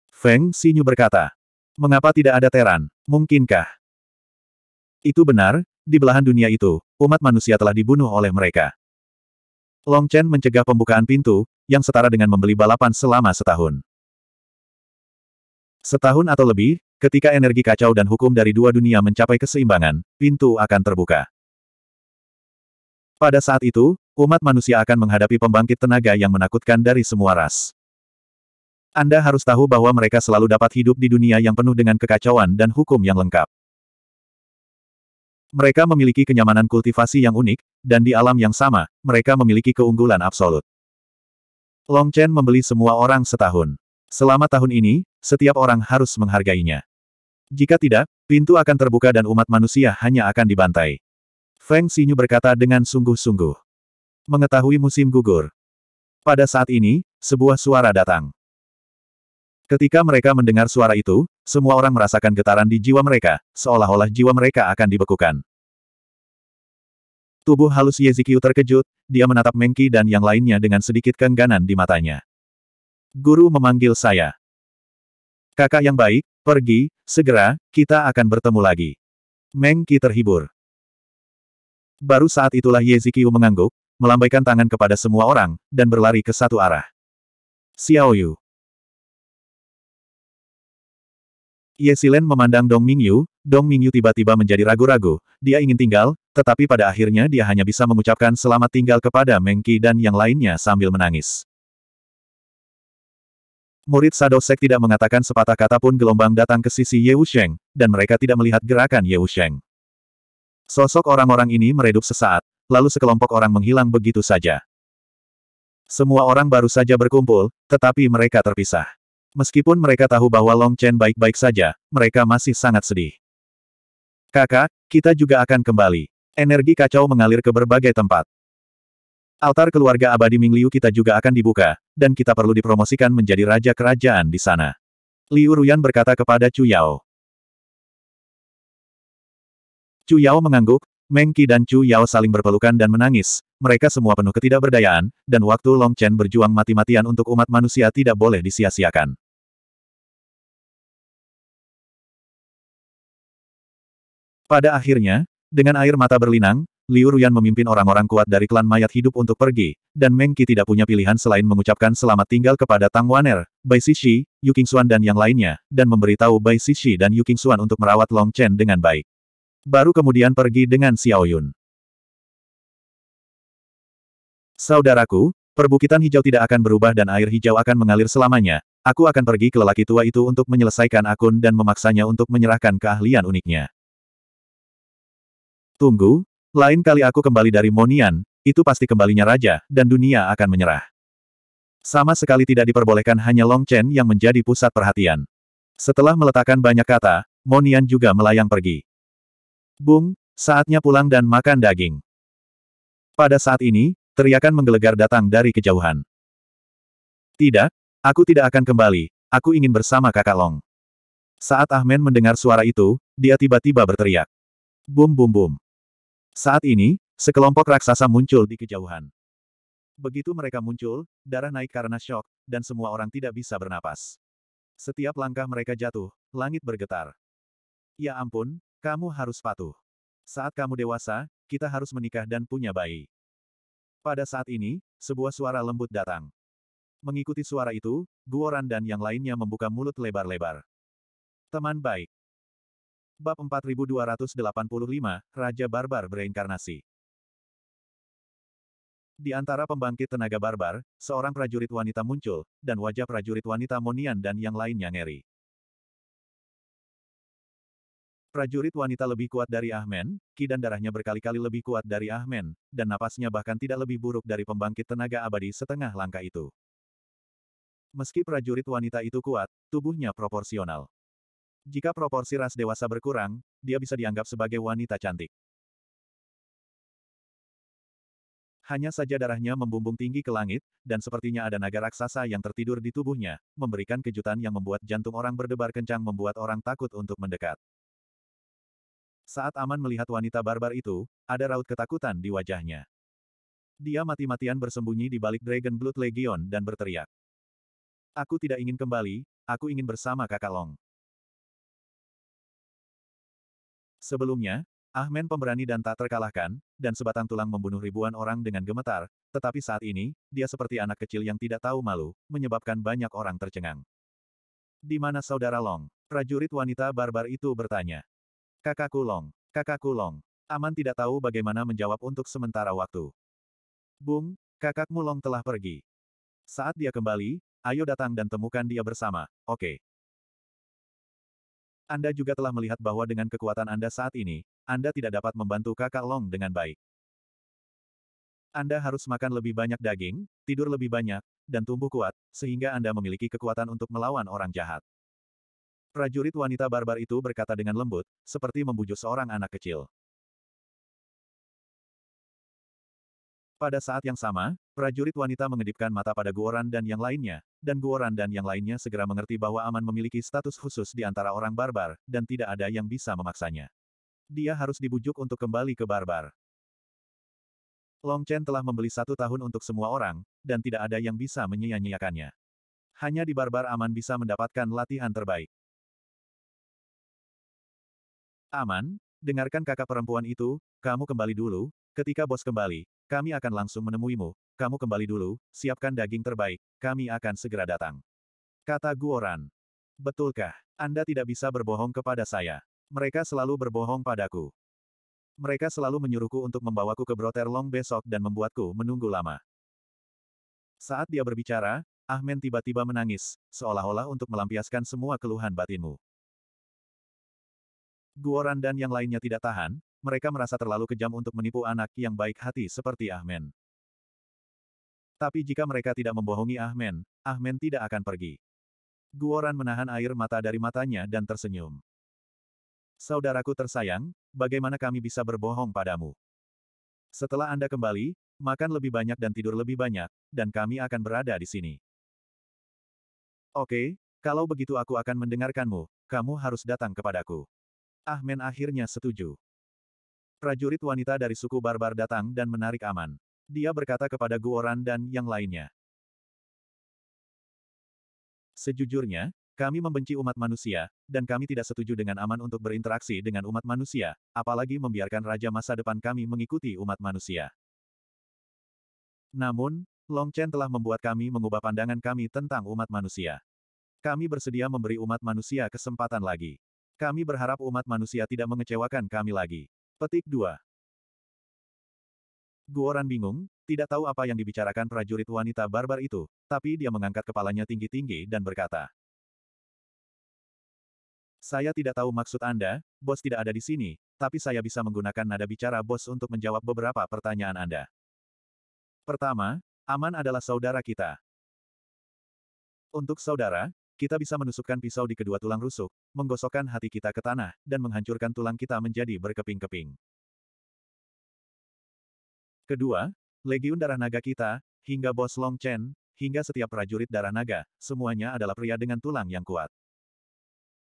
Feng Xinyu berkata. Mengapa tidak ada Teran? Mungkinkah? Itu benar, di belahan dunia itu, umat manusia telah dibunuh oleh mereka. Long Chen mencegah pembukaan pintu, yang setara dengan membeli balapan selama setahun. Setahun atau lebih, ketika energi kacau dan hukum dari dua dunia mencapai keseimbangan, pintu akan terbuka. Pada saat itu, umat manusia akan menghadapi pembangkit tenaga yang menakutkan dari semua ras. Anda harus tahu bahwa mereka selalu dapat hidup di dunia yang penuh dengan kekacauan dan hukum yang lengkap. Mereka memiliki kenyamanan kultivasi yang unik, dan di alam yang sama, mereka memiliki keunggulan absolut. Long Chen membeli semua orang setahun. Selama tahun ini, setiap orang harus menghargainya. Jika tidak, pintu akan terbuka dan umat manusia hanya akan dibantai. Feng Xinyu berkata dengan sungguh-sungguh. Mengetahui musim gugur. Pada saat ini, sebuah suara datang. Ketika mereka mendengar suara itu, semua orang merasakan getaran di jiwa mereka, seolah-olah jiwa mereka akan dibekukan. Tubuh halus Yezikyu terkejut, dia menatap Mengki dan yang lainnya dengan sedikit kengganan di matanya. Guru memanggil saya. Kakak yang baik, pergi, segera, kita akan bertemu lagi. Mengki terhibur. Baru saat itulah Ye Zikiu mengangguk, melambaikan tangan kepada semua orang, dan berlari ke satu arah. Xiao Yu. Ye Silen memandang Dong Mingyu, Dong Mingyu tiba-tiba menjadi ragu-ragu, dia ingin tinggal, tetapi pada akhirnya dia hanya bisa mengucapkan selamat tinggal kepada Mengki dan yang lainnya sambil menangis. Murid Sadosek tidak mengatakan sepatah kata pun gelombang datang ke sisi Ye Wusheng, dan mereka tidak melihat gerakan Ye Wusheng. Sosok orang-orang ini meredup sesaat, lalu sekelompok orang menghilang begitu saja. Semua orang baru saja berkumpul, tetapi mereka terpisah. Meskipun mereka tahu bahwa Long Chen baik-baik saja, mereka masih sangat sedih. Kakak, kita juga akan kembali. Energi kacau mengalir ke berbagai tempat. Altar keluarga abadi Ming Liu kita juga akan dibuka, dan kita perlu dipromosikan menjadi raja kerajaan di sana. Liu Ruyan berkata kepada Chu Yao. Chu Yao mengangguk, Meng Qi dan Chu Yao saling berpelukan dan menangis, mereka semua penuh ketidakberdayaan, dan waktu Long Chen berjuang mati-matian untuk umat manusia tidak boleh disia-siakan. Pada akhirnya, dengan air mata berlinang, Liu Ruyan memimpin orang-orang kuat dari klan mayat hidup untuk pergi, dan Meng Qi tidak punya pilihan selain mengucapkan selamat tinggal kepada Tang Wan'er, Bai Sisi, Yu Qingxuan dan yang lainnya, dan memberitahu Bai Sisi dan Yu Qingxuan untuk merawat Long Chen dengan baik baru kemudian pergi dengan Xiao Yun. Saudaraku, perbukitan hijau tidak akan berubah dan air hijau akan mengalir selamanya. Aku akan pergi ke lelaki tua itu untuk menyelesaikan akun dan memaksanya untuk menyerahkan keahlian uniknya. Tunggu, lain kali aku kembali dari Monian, itu pasti kembalinya raja, dan dunia akan menyerah. Sama sekali tidak diperbolehkan hanya Long Chen yang menjadi pusat perhatian. Setelah meletakkan banyak kata, Monian juga melayang pergi. Bung, saatnya pulang dan makan daging. Pada saat ini, teriakan menggelegar datang dari kejauhan. Tidak, aku tidak akan kembali, aku ingin bersama kakak Long. Saat Ahmen mendengar suara itu, dia tiba-tiba berteriak. Bum bum bum. Saat ini, sekelompok raksasa muncul di kejauhan. Begitu mereka muncul, darah naik karena shock, dan semua orang tidak bisa bernapas. Setiap langkah mereka jatuh, langit bergetar. Ya ampun, kamu harus patuh. Saat kamu dewasa, kita harus menikah dan punya bayi. Pada saat ini, sebuah suara lembut datang. Mengikuti suara itu, Guoran dan yang lainnya membuka mulut lebar-lebar. Teman baik. Bab 4285, Raja Barbar Bereinkarnasi. Di antara pembangkit tenaga barbar, seorang prajurit wanita muncul, dan wajah prajurit wanita Monian dan yang lainnya ngeri. Prajurit wanita lebih kuat dari Ahmen, ki dan darahnya berkali-kali lebih kuat dari Ahmen, dan napasnya bahkan tidak lebih buruk dari pembangkit tenaga abadi setengah langkah itu. Meski prajurit wanita itu kuat, tubuhnya proporsional. Jika proporsi ras dewasa berkurang, dia bisa dianggap sebagai wanita cantik. Hanya saja darahnya membumbung tinggi ke langit, dan sepertinya ada naga raksasa yang tertidur di tubuhnya, memberikan kejutan yang membuat jantung orang berdebar kencang membuat orang takut untuk mendekat. Saat Aman melihat wanita barbar itu, ada raut ketakutan di wajahnya. Dia mati-matian bersembunyi di balik Dragon Blood Legion dan berteriak. Aku tidak ingin kembali, aku ingin bersama kakak Long. Sebelumnya, Ahmen pemberani dan tak terkalahkan, dan sebatang tulang membunuh ribuan orang dengan gemetar, tetapi saat ini, dia seperti anak kecil yang tidak tahu malu, menyebabkan banyak orang tercengang. Di mana saudara Long? Prajurit wanita barbar itu bertanya. Kakak Kulong, Kakak Kulong, Aman tidak tahu bagaimana menjawab untuk sementara waktu. Bung, Kakak Mulong telah pergi. Saat dia kembali, ayo datang dan temukan dia bersama, oke. Okay. Anda juga telah melihat bahwa dengan kekuatan Anda saat ini, Anda tidak dapat membantu kakak Long dengan baik. Anda harus makan lebih banyak daging, tidur lebih banyak, dan tumbuh kuat, sehingga Anda memiliki kekuatan untuk melawan orang jahat. Prajurit wanita barbar itu berkata dengan lembut, seperti membujuk seorang anak kecil. Pada saat yang sama, prajurit wanita mengedipkan mata pada Guoran dan yang lainnya, dan Guoran dan yang lainnya segera mengerti bahwa Aman memiliki status khusus di antara orang barbar, dan tidak ada yang bisa memaksanya. Dia harus dibujuk untuk kembali ke barbar. Long Chen telah membeli satu tahun untuk semua orang, dan tidak ada yang bisa menyia-nyiakannya. Hanya di barbar Aman bisa mendapatkan latihan terbaik. Aman, dengarkan kakak perempuan itu, kamu kembali dulu, ketika bos kembali, kami akan langsung menemuimu, kamu kembali dulu, siapkan daging terbaik, kami akan segera datang. Kata Guoran. Betulkah, Anda tidak bisa berbohong kepada saya? Mereka selalu berbohong padaku. Mereka selalu menyuruhku untuk membawaku ke Broter Long besok dan membuatku menunggu lama. Saat dia berbicara, Ahmen tiba-tiba menangis, seolah-olah untuk melampiaskan semua keluhan batinmu. Guoran dan yang lainnya tidak tahan, mereka merasa terlalu kejam untuk menipu anak yang baik hati seperti Ahmen. Tapi jika mereka tidak membohongi Ahmen, Ahmen tidak akan pergi. Guoran menahan air mata dari matanya dan tersenyum. Saudaraku tersayang, bagaimana kami bisa berbohong padamu? Setelah Anda kembali, makan lebih banyak dan tidur lebih banyak, dan kami akan berada di sini. Oke, kalau begitu aku akan mendengarkanmu, kamu harus datang kepadaku. Ahmen akhirnya setuju. Prajurit wanita dari suku barbar datang dan menarik Aman. Dia berkata kepada Guoran dan yang lainnya. Sejujurnya, kami membenci umat manusia, dan kami tidak setuju dengan Aman untuk berinteraksi dengan umat manusia, apalagi membiarkan raja masa depan kami mengikuti umat manusia. Namun, Long Chen telah membuat kami mengubah pandangan kami tentang umat manusia. Kami bersedia memberi umat manusia kesempatan lagi. Kami berharap umat manusia tidak mengecewakan kami lagi. Petik 2. Guoran bingung, tidak tahu apa yang dibicarakan prajurit wanita barbar itu, tapi dia mengangkat kepalanya tinggi-tinggi dan berkata. Saya tidak tahu maksud Anda, bos tidak ada di sini, tapi saya bisa menggunakan nada bicara bos untuk menjawab beberapa pertanyaan Anda. Pertama, Aman adalah saudara kita. Untuk saudara, kita bisa menusukkan pisau di kedua tulang rusuk, menggosokkan hati kita ke tanah, dan menghancurkan tulang kita menjadi berkeping-keping. Kedua, legiun darah naga kita, hingga bos Long Chen, hingga setiap prajurit darah naga, semuanya adalah pria dengan tulang yang kuat.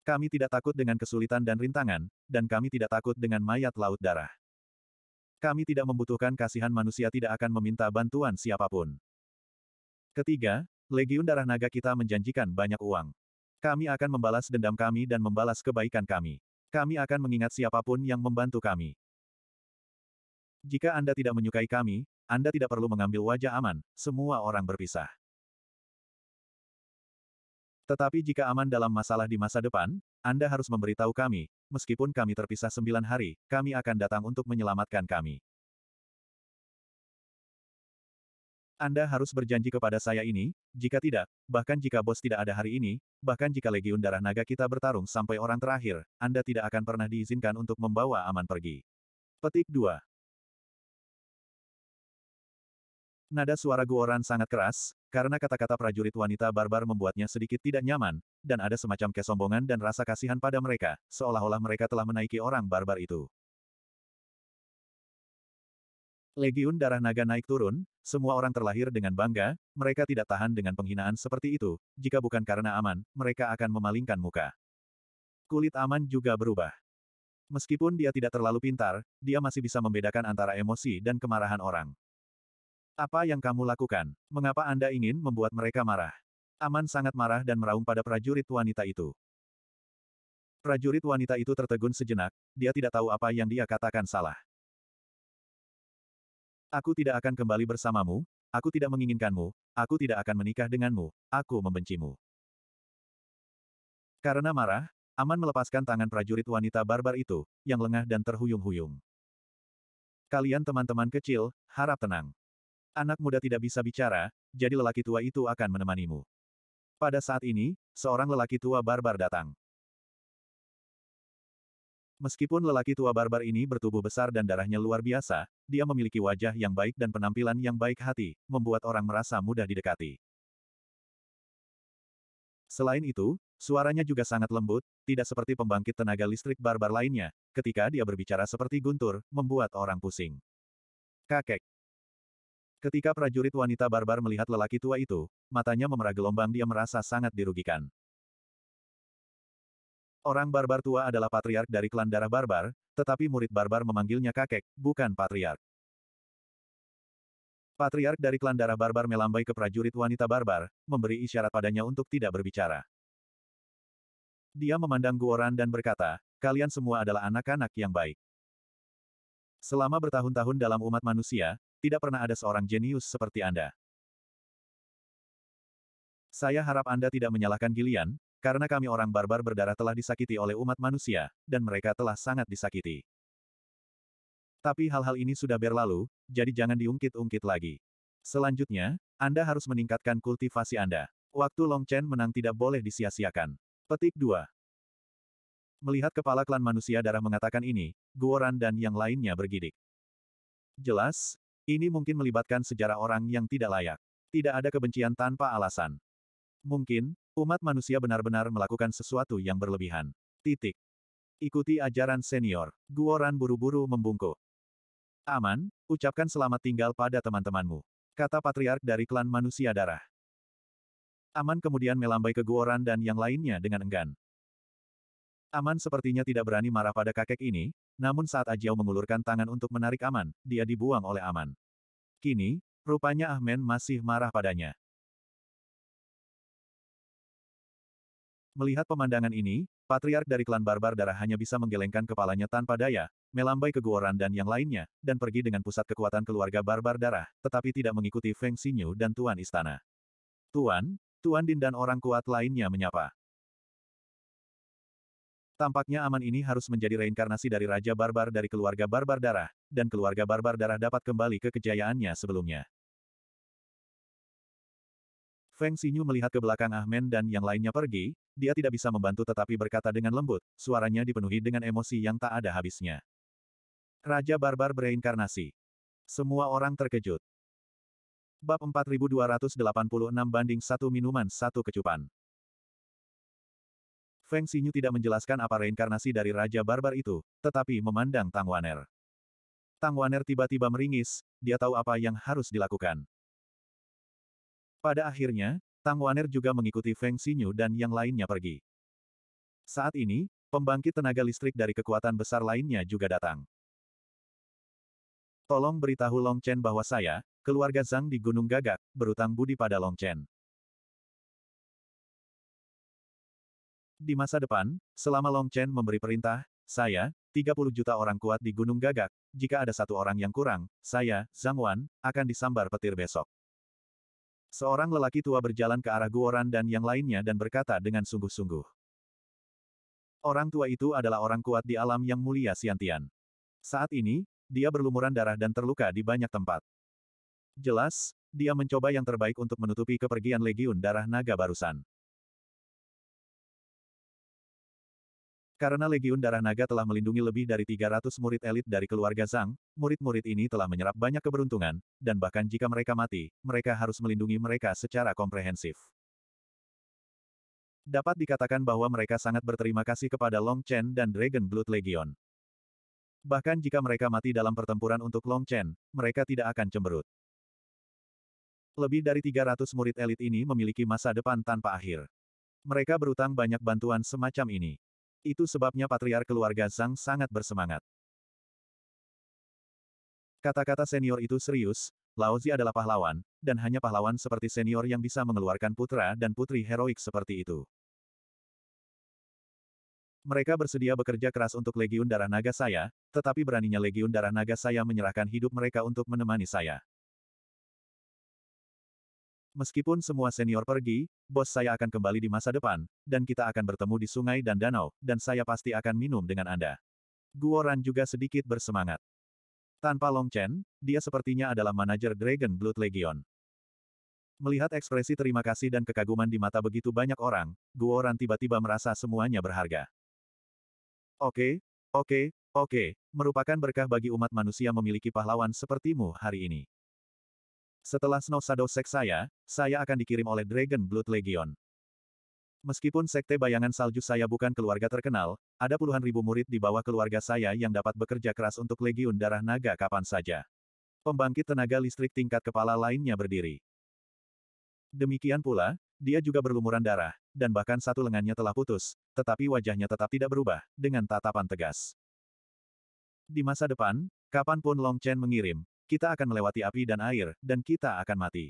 Kami tidak takut dengan kesulitan dan rintangan, dan kami tidak takut dengan mayat laut darah. Kami tidak membutuhkan kasihan manusia tidak akan meminta bantuan siapapun. Ketiga, Legiun Darah Naga kita menjanjikan banyak uang. Kami akan membalas dendam kami dan membalas kebaikan kami. Kami akan mengingat siapapun yang membantu kami. Jika Anda tidak menyukai kami, Anda tidak perlu mengambil wajah aman, semua orang berpisah. Tetapi jika aman dalam masalah di masa depan, Anda harus memberitahu kami, meskipun kami terpisah sembilan hari, kami akan datang untuk menyelamatkan kami. Anda harus berjanji kepada saya ini, jika tidak, bahkan jika bos tidak ada hari ini, bahkan jika legiun darah naga kita bertarung sampai orang terakhir, Anda tidak akan pernah diizinkan untuk membawa aman pergi. Petik 2 Nada suara Guoran sangat keras, karena kata-kata prajurit wanita barbar membuatnya sedikit tidak nyaman, dan ada semacam kesombongan dan rasa kasihan pada mereka, seolah-olah mereka telah menaiki orang barbar itu. Legiun darah naga naik turun, semua orang terlahir dengan bangga, mereka tidak tahan dengan penghinaan seperti itu, jika bukan karena Aman, mereka akan memalingkan muka. Kulit Aman juga berubah. Meskipun dia tidak terlalu pintar, dia masih bisa membedakan antara emosi dan kemarahan orang. Apa yang kamu lakukan? Mengapa Anda ingin membuat mereka marah? Aman sangat marah dan meraung pada prajurit wanita itu. Prajurit wanita itu tertegun sejenak, dia tidak tahu apa yang dia katakan salah. Aku tidak akan kembali bersamamu, aku tidak menginginkanmu, aku tidak akan menikah denganmu, aku membencimu. Karena marah, Aman melepaskan tangan prajurit wanita barbar itu, yang lengah dan terhuyung-huyung. Kalian teman-teman kecil, harap tenang. Anak muda tidak bisa bicara, jadi lelaki tua itu akan menemanimu. Pada saat ini, seorang lelaki tua barbar datang. Meskipun lelaki tua barbar ini bertubuh besar dan darahnya luar biasa, dia memiliki wajah yang baik dan penampilan yang baik hati, membuat orang merasa mudah didekati. Selain itu, suaranya juga sangat lembut, tidak seperti pembangkit tenaga listrik barbar lainnya, ketika dia berbicara seperti guntur, membuat orang pusing. Kakek. Ketika prajurit wanita barbar melihat lelaki tua itu, matanya memerah gelombang dia merasa sangat dirugikan. Orang barbar tua adalah patriark dari klan darah barbar, tetapi murid barbar memanggilnya kakek, bukan patriark. Patriark dari klan darah barbar melambai ke prajurit wanita barbar, memberi isyarat padanya untuk tidak berbicara. Dia memandang Guoran dan berkata, kalian semua adalah anak-anak yang baik. Selama bertahun-tahun dalam umat manusia, tidak pernah ada seorang jenius seperti Anda. Saya harap Anda tidak menyalahkan Gilian, karena kami orang barbar berdarah telah disakiti oleh umat manusia, dan mereka telah sangat disakiti. Tapi hal-hal ini sudah berlalu, jadi jangan diungkit-ungkit lagi. Selanjutnya, Anda harus meningkatkan kultivasi Anda. Waktu Long Chen menang tidak boleh disia-siakan. Petik 2. Melihat kepala klan manusia darah mengatakan ini, Guoran dan yang lainnya bergidik. Jelas, ini mungkin melibatkan sejarah orang yang tidak layak. Tidak ada kebencian tanpa alasan. Mungkin, Umat manusia benar-benar melakukan sesuatu yang berlebihan. Titik. Ikuti ajaran senior. Guoran buru-buru membungkuk. Aman, ucapkan selamat tinggal pada teman-temanmu. Kata patriark dari klan manusia darah. Aman kemudian melambai ke Guoran dan yang lainnya dengan enggan. Aman sepertinya tidak berani marah pada kakek ini, namun saat Ajiao mengulurkan tangan untuk menarik Aman, dia dibuang oleh Aman. Kini, rupanya Ahmen masih marah padanya. Melihat pemandangan ini, patriark dari klan barbar darah hanya bisa menggelengkan kepalanya tanpa daya, melambai ke dan yang lainnya, dan pergi dengan pusat kekuatan keluarga barbar darah, tetapi tidak mengikuti Feng Xinyu dan Tuan Istana. Tuan, Tuan Din dan orang kuat lainnya menyapa. Tampaknya aman ini harus menjadi reinkarnasi dari Raja Barbar dari keluarga Barbar Darah, dan keluarga Barbar Darah dapat kembali ke kejayaannya sebelumnya. Feng Xinyu melihat ke belakang Ahmen dan yang lainnya pergi, dia tidak bisa membantu tetapi berkata dengan lembut, suaranya dipenuhi dengan emosi yang tak ada habisnya. Raja Barbar Bereinkarnasi. Semua orang terkejut. Bab 4286 banding Satu minuman Satu kecupan. Feng Xinyu tidak menjelaskan apa reinkarnasi dari Raja Barbar itu, tetapi memandang Tang Waner. Tang Waner tiba-tiba meringis, dia tahu apa yang harus dilakukan. Pada akhirnya, Tang Waner juga mengikuti Feng Xinyu dan yang lainnya pergi. Saat ini, pembangkit tenaga listrik dari kekuatan besar lainnya juga datang. Tolong beritahu Long Chen bahwa saya, keluarga Zhang di Gunung Gagak, berutang budi pada Long Chen. Di masa depan, selama Long Chen memberi perintah, saya, 30 juta orang kuat di Gunung Gagak, jika ada satu orang yang kurang, saya, Zhang Wan, akan disambar petir besok. Seorang lelaki tua berjalan ke arah Guoran dan yang lainnya dan berkata dengan sungguh-sungguh. Orang tua itu adalah orang kuat di alam yang mulia Siantian. Saat ini, dia berlumuran darah dan terluka di banyak tempat. Jelas, dia mencoba yang terbaik untuk menutupi kepergian Legiun Darah Naga barusan. Karena Legiun Darah Naga telah melindungi lebih dari 300 murid elit dari keluarga Zhang, murid-murid ini telah menyerap banyak keberuntungan, dan bahkan jika mereka mati, mereka harus melindungi mereka secara komprehensif. Dapat dikatakan bahwa mereka sangat berterima kasih kepada Long Chen dan Dragon Blood Legion. Bahkan jika mereka mati dalam pertempuran untuk Long Chen, mereka tidak akan cemberut. Lebih dari 300 murid elit ini memiliki masa depan tanpa akhir. Mereka berutang banyak bantuan semacam ini. Itu sebabnya patriar keluarga Zhang sangat bersemangat. Kata-kata senior itu serius, Laozi adalah pahlawan, dan hanya pahlawan seperti senior yang bisa mengeluarkan putra dan putri heroik seperti itu. Mereka bersedia bekerja keras untuk Legiun Darah Naga saya, tetapi beraninya Legiun Darah Naga saya menyerahkan hidup mereka untuk menemani saya. Meskipun semua senior pergi, bos saya akan kembali di masa depan, dan kita akan bertemu di sungai dan danau, dan saya pasti akan minum dengan Anda. Guoran juga sedikit bersemangat. Tanpa Long Chen, dia sepertinya adalah manajer Dragon Blood Legion. Melihat ekspresi terima kasih dan kekaguman di mata begitu banyak orang, Guoran tiba-tiba merasa semuanya berharga. Oke, oke, oke, merupakan berkah bagi umat manusia memiliki pahlawan sepertimu hari ini. Setelah Snow Shadow Sek saya, saya akan dikirim oleh Dragon Blood Legion. Meskipun sekte bayangan salju saya bukan keluarga terkenal, ada puluhan ribu murid di bawah keluarga saya yang dapat bekerja keras untuk Legiun Darah Naga kapan saja. Pembangkit tenaga listrik tingkat kepala lainnya berdiri. Demikian pula, dia juga berlumuran darah, dan bahkan satu lengannya telah putus, tetapi wajahnya tetap tidak berubah, dengan tatapan tegas. Di masa depan, kapanpun Long Chen mengirim, kita akan melewati api dan air, dan kita akan mati.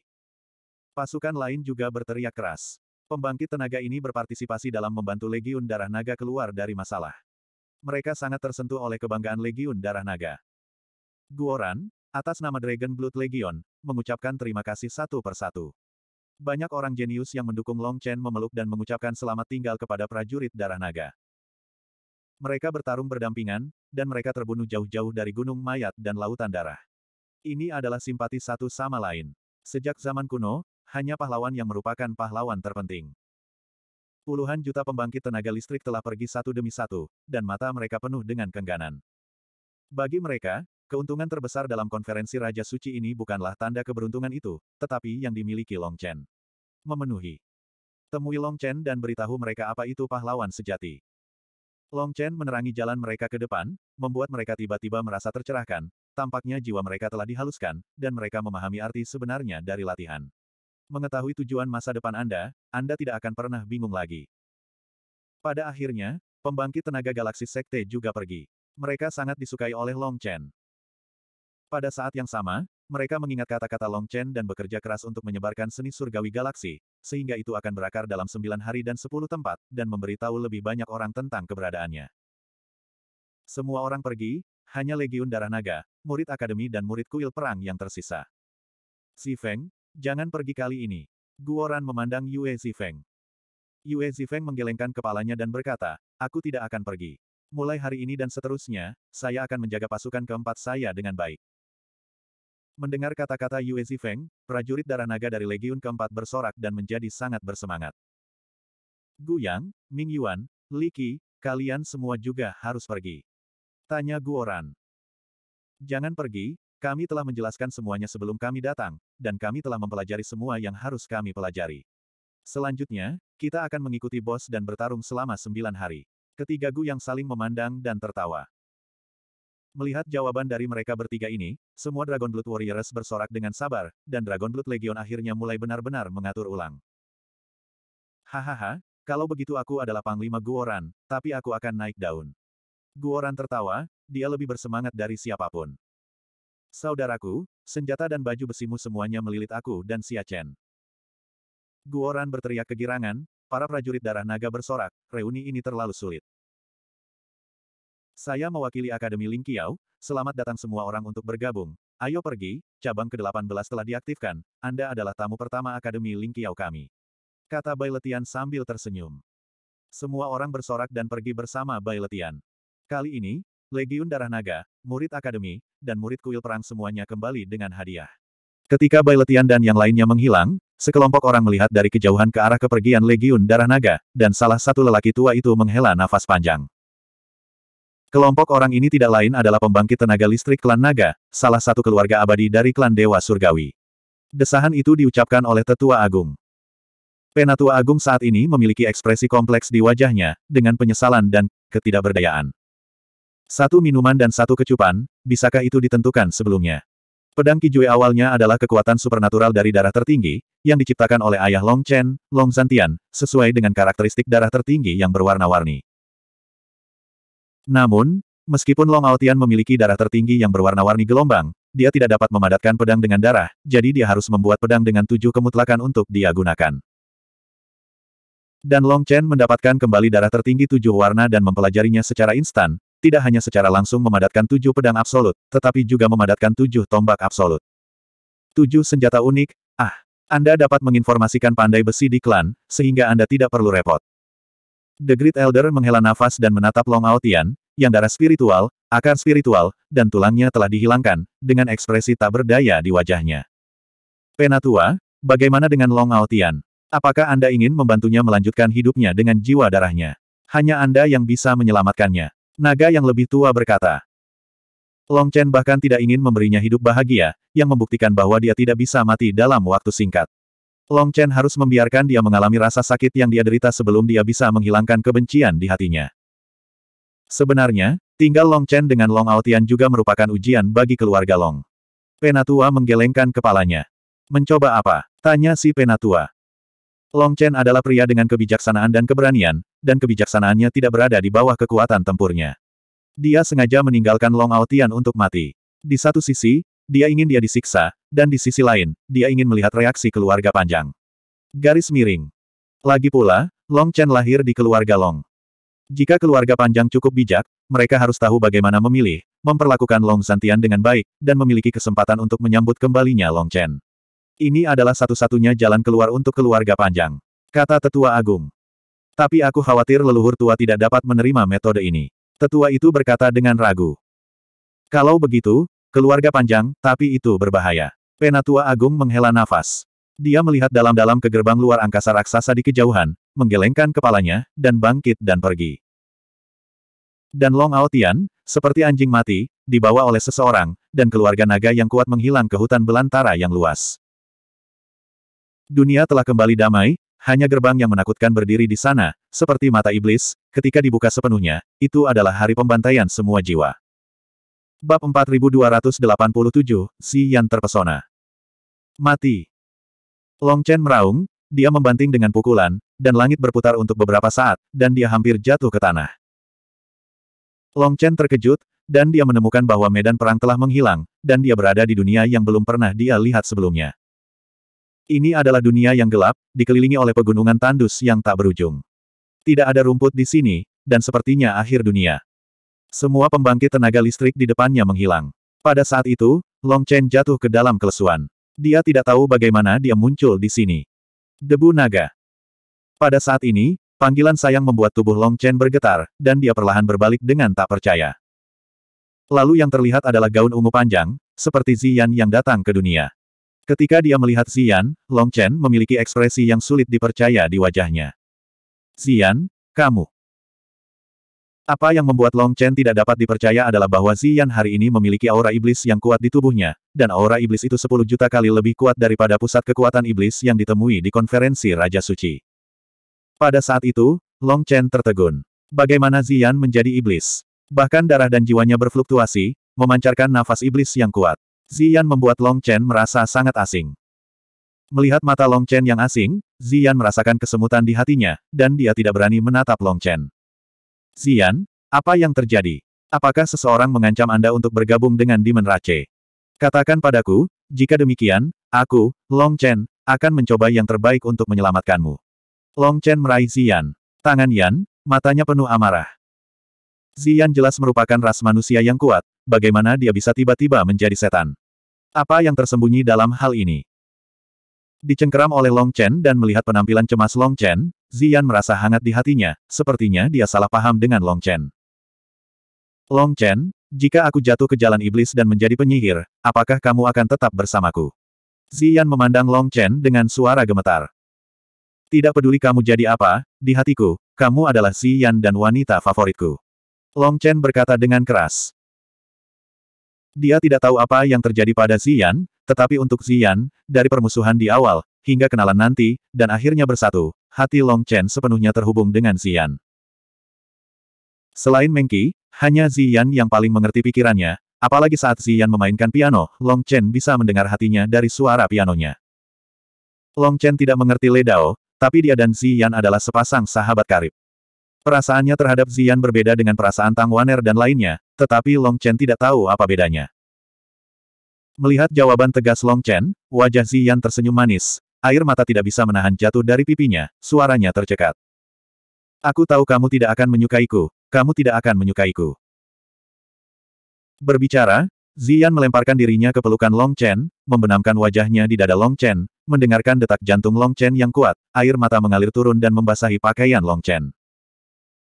Pasukan lain juga berteriak keras. Pembangkit tenaga ini berpartisipasi dalam membantu Legiun Darah Naga keluar dari masalah. Mereka sangat tersentuh oleh kebanggaan Legiun Darah Naga. Guoran, atas nama Dragon Blood Legion, mengucapkan terima kasih satu persatu. Banyak orang jenius yang mendukung Long Chen memeluk dan mengucapkan selamat tinggal kepada prajurit Darah Naga. Mereka bertarung berdampingan, dan mereka terbunuh jauh-jauh dari Gunung Mayat dan Lautan Darah. Ini adalah simpati satu sama lain. Sejak zaman kuno, hanya pahlawan yang merupakan pahlawan terpenting. Puluhan juta pembangkit tenaga listrik telah pergi satu demi satu, dan mata mereka penuh dengan kengganan. Bagi mereka, keuntungan terbesar dalam konferensi Raja Suci ini bukanlah tanda keberuntungan itu, tetapi yang dimiliki Long Chen. Memenuhi. Temui Long Chen dan beritahu mereka apa itu pahlawan sejati. Long Chen menerangi jalan mereka ke depan, membuat mereka tiba-tiba merasa tercerahkan, Tampaknya jiwa mereka telah dihaluskan, dan mereka memahami arti sebenarnya dari latihan. Mengetahui tujuan masa depan Anda, Anda tidak akan pernah bingung lagi. Pada akhirnya, pembangkit tenaga galaksi Sekte juga pergi. Mereka sangat disukai oleh Long Chen. Pada saat yang sama, mereka mengingat kata-kata Long Chen dan bekerja keras untuk menyebarkan seni surgawi galaksi, sehingga itu akan berakar dalam sembilan hari dan sepuluh tempat, dan memberitahu lebih banyak orang tentang keberadaannya. Semua orang pergi, hanya Legiun Darah Naga, murid akademi dan murid kuil perang yang tersisa. Si Feng, jangan pergi kali ini. Guoran memandang Yue Zifeng. Yue Zifeng menggelengkan kepalanya dan berkata, aku tidak akan pergi. Mulai hari ini dan seterusnya, saya akan menjaga pasukan keempat saya dengan baik. Mendengar kata-kata Yue Zifeng, prajurit darah naga dari Legiun keempat bersorak dan menjadi sangat bersemangat. Gu Yang, Ming Yuan, Li Qi, kalian semua juga harus pergi. Tanya Guoran. Jangan pergi, kami telah menjelaskan semuanya sebelum kami datang, dan kami telah mempelajari semua yang harus kami pelajari. Selanjutnya, kita akan mengikuti bos dan bertarung selama sembilan hari. Ketiga Gu yang saling memandang dan tertawa. Melihat jawaban dari mereka bertiga ini, semua Dragon Blood Warriors bersorak dengan sabar, dan Dragon Blood Legion akhirnya mulai benar-benar mengatur ulang. Hahaha, kalau begitu aku adalah Panglima Guoran, tapi aku akan naik daun. Guoran tertawa, dia lebih bersemangat dari siapapun. Saudaraku, senjata dan baju besimu semuanya melilit aku dan Xia Chen. Guoran berteriak kegirangan, para prajurit darah naga bersorak, reuni ini terlalu sulit. Saya mewakili Akademi Lingqiao, selamat datang semua orang untuk bergabung, ayo pergi, cabang ke-18 telah diaktifkan, Anda adalah tamu pertama Akademi Lingqiao kami. Kata Bai Letian sambil tersenyum. Semua orang bersorak dan pergi bersama Bai Letian. Kali ini, Legiun Darah Naga, murid akademi, dan murid kuil perang semuanya kembali dengan hadiah. Ketika Bailetian dan yang lainnya menghilang, sekelompok orang melihat dari kejauhan ke arah kepergian Legiun Darah Naga, dan salah satu lelaki tua itu menghela nafas panjang. Kelompok orang ini tidak lain adalah pembangkit tenaga listrik klan Naga, salah satu keluarga abadi dari klan Dewa Surgawi. Desahan itu diucapkan oleh Tetua Agung. Penatua Agung saat ini memiliki ekspresi kompleks di wajahnya, dengan penyesalan dan ketidakberdayaan. Satu minuman dan satu kecupan, bisakah itu ditentukan sebelumnya? Pedang Kijue awalnya adalah kekuatan supernatural dari darah tertinggi, yang diciptakan oleh ayah Long Chen, Long Zantian, sesuai dengan karakteristik darah tertinggi yang berwarna-warni. Namun, meskipun Long Aotian memiliki darah tertinggi yang berwarna-warni gelombang, dia tidak dapat memadatkan pedang dengan darah, jadi dia harus membuat pedang dengan tujuh kemutlakan untuk dia gunakan. Dan Long Chen mendapatkan kembali darah tertinggi tujuh warna dan mempelajarinya secara instan, tidak hanya secara langsung memadatkan tujuh pedang absolut, tetapi juga memadatkan tujuh tombak absolut. Tujuh senjata unik, ah, Anda dapat menginformasikan pandai besi di klan, sehingga Anda tidak perlu repot. The Great Elder menghela nafas dan menatap Long Aotian, yang darah spiritual, akar spiritual, dan tulangnya telah dihilangkan, dengan ekspresi tak berdaya di wajahnya. Penatua, bagaimana dengan Long Aotian? Apakah Anda ingin membantunya melanjutkan hidupnya dengan jiwa darahnya? Hanya Anda yang bisa menyelamatkannya. Naga yang lebih tua berkata. Long Chen bahkan tidak ingin memberinya hidup bahagia, yang membuktikan bahwa dia tidak bisa mati dalam waktu singkat. Long Chen harus membiarkan dia mengalami rasa sakit yang dia derita sebelum dia bisa menghilangkan kebencian di hatinya. Sebenarnya, tinggal Long Chen dengan Long Aotian juga merupakan ujian bagi keluarga Long. Penatua menggelengkan kepalanya. Mencoba apa? Tanya si Penatua. Long Chen adalah pria dengan kebijaksanaan dan keberanian, dan kebijaksanaannya tidak berada di bawah kekuatan tempurnya. Dia sengaja meninggalkan Long Tian untuk mati. Di satu sisi, dia ingin dia disiksa, dan di sisi lain, dia ingin melihat reaksi keluarga panjang. Garis miring. Lagi pula, Long Chen lahir di keluarga Long. Jika keluarga panjang cukup bijak, mereka harus tahu bagaimana memilih, memperlakukan Long Santian dengan baik, dan memiliki kesempatan untuk menyambut kembalinya Long Chen. Ini adalah satu-satunya jalan keluar untuk keluarga panjang. Kata tetua agung. Tapi aku khawatir leluhur tua tidak dapat menerima metode ini. Tetua itu berkata dengan ragu. Kalau begitu, keluarga panjang, tapi itu berbahaya. Penatua agung menghela nafas. Dia melihat dalam-dalam ke gerbang luar angkasa raksasa di kejauhan, menggelengkan kepalanya, dan bangkit dan pergi. Dan Long Aotian, seperti anjing mati, dibawa oleh seseorang, dan keluarga naga yang kuat menghilang ke hutan belantara yang luas. Dunia telah kembali damai, hanya gerbang yang menakutkan berdiri di sana, seperti mata iblis, ketika dibuka sepenuhnya, itu adalah hari pembantaian semua jiwa. Bab 4287, Si Yan terpesona. Mati. Long Chen meraung, dia membanting dengan pukulan, dan langit berputar untuk beberapa saat, dan dia hampir jatuh ke tanah. Long Chen terkejut, dan dia menemukan bahwa medan perang telah menghilang, dan dia berada di dunia yang belum pernah dia lihat sebelumnya. Ini adalah dunia yang gelap, dikelilingi oleh pegunungan tandus yang tak berujung. Tidak ada rumput di sini, dan sepertinya akhir dunia. Semua pembangkit tenaga listrik di depannya menghilang. Pada saat itu, Long Chen jatuh ke dalam kelesuan. Dia tidak tahu bagaimana dia muncul di sini. Debu naga. Pada saat ini, panggilan sayang membuat tubuh Long Chen bergetar, dan dia perlahan berbalik dengan tak percaya. Lalu yang terlihat adalah gaun ungu panjang, seperti Zian yang datang ke dunia. Ketika dia melihat Zian, Long Chen memiliki ekspresi yang sulit dipercaya di wajahnya. Zian, kamu. Apa yang membuat Long Chen tidak dapat dipercaya adalah bahwa Zian hari ini memiliki aura iblis yang kuat di tubuhnya, dan aura iblis itu 10 juta kali lebih kuat daripada pusat kekuatan iblis yang ditemui di konferensi Raja Suci. Pada saat itu, Long Chen tertegun. Bagaimana Zian menjadi iblis? Bahkan darah dan jiwanya berfluktuasi, memancarkan nafas iblis yang kuat. Zian membuat Long Chen merasa sangat asing. Melihat mata Long Chen yang asing, Zian merasakan kesemutan di hatinya, dan dia tidak berani menatap Long Chen. Zian, apa yang terjadi? Apakah seseorang mengancam Anda untuk bergabung dengan Demon Rache? Katakan padaku, jika demikian, aku, Long Chen, akan mencoba yang terbaik untuk menyelamatkanmu. Long Chen meraih Zian, Tangan Yan, matanya penuh amarah. Zian jelas merupakan ras manusia yang kuat, bagaimana dia bisa tiba-tiba menjadi setan. Apa yang tersembunyi dalam hal ini? Dicengkeram oleh Long Chen dan melihat penampilan cemas Long Chen, Zian merasa hangat di hatinya, sepertinya dia salah paham dengan Long Chen. Long Chen, jika aku jatuh ke jalan iblis dan menjadi penyihir, apakah kamu akan tetap bersamaku? Zian memandang Long Chen dengan suara gemetar. Tidak peduli kamu jadi apa, di hatiku, kamu adalah Zian dan wanita favoritku. Long Chen berkata dengan keras. Dia tidak tahu apa yang terjadi pada Zian, tetapi untuk Zian, dari permusuhan di awal, hingga kenalan nanti, dan akhirnya bersatu, hati Long Chen sepenuhnya terhubung dengan Zian. Selain Mengki, hanya Zian yang paling mengerti pikirannya, apalagi saat Zian memainkan piano, Long Chen bisa mendengar hatinya dari suara pianonya. Long Chen tidak mengerti Ledao, tapi dia dan Zian adalah sepasang sahabat karib. Perasaannya terhadap Zian berbeda dengan perasaan Tang Waner dan lainnya, tetapi Long Chen tidak tahu apa bedanya. Melihat jawaban tegas Long Chen, wajah Zian tersenyum manis. Air mata tidak bisa menahan jatuh dari pipinya, suaranya tercekat. Aku tahu kamu tidak akan menyukaiku, kamu tidak akan menyukaiku. Berbicara, Zian melemparkan dirinya ke pelukan Long Chen, membenamkan wajahnya di dada Long Chen, mendengarkan detak jantung Long Chen yang kuat, air mata mengalir turun dan membasahi pakaian Long Chen.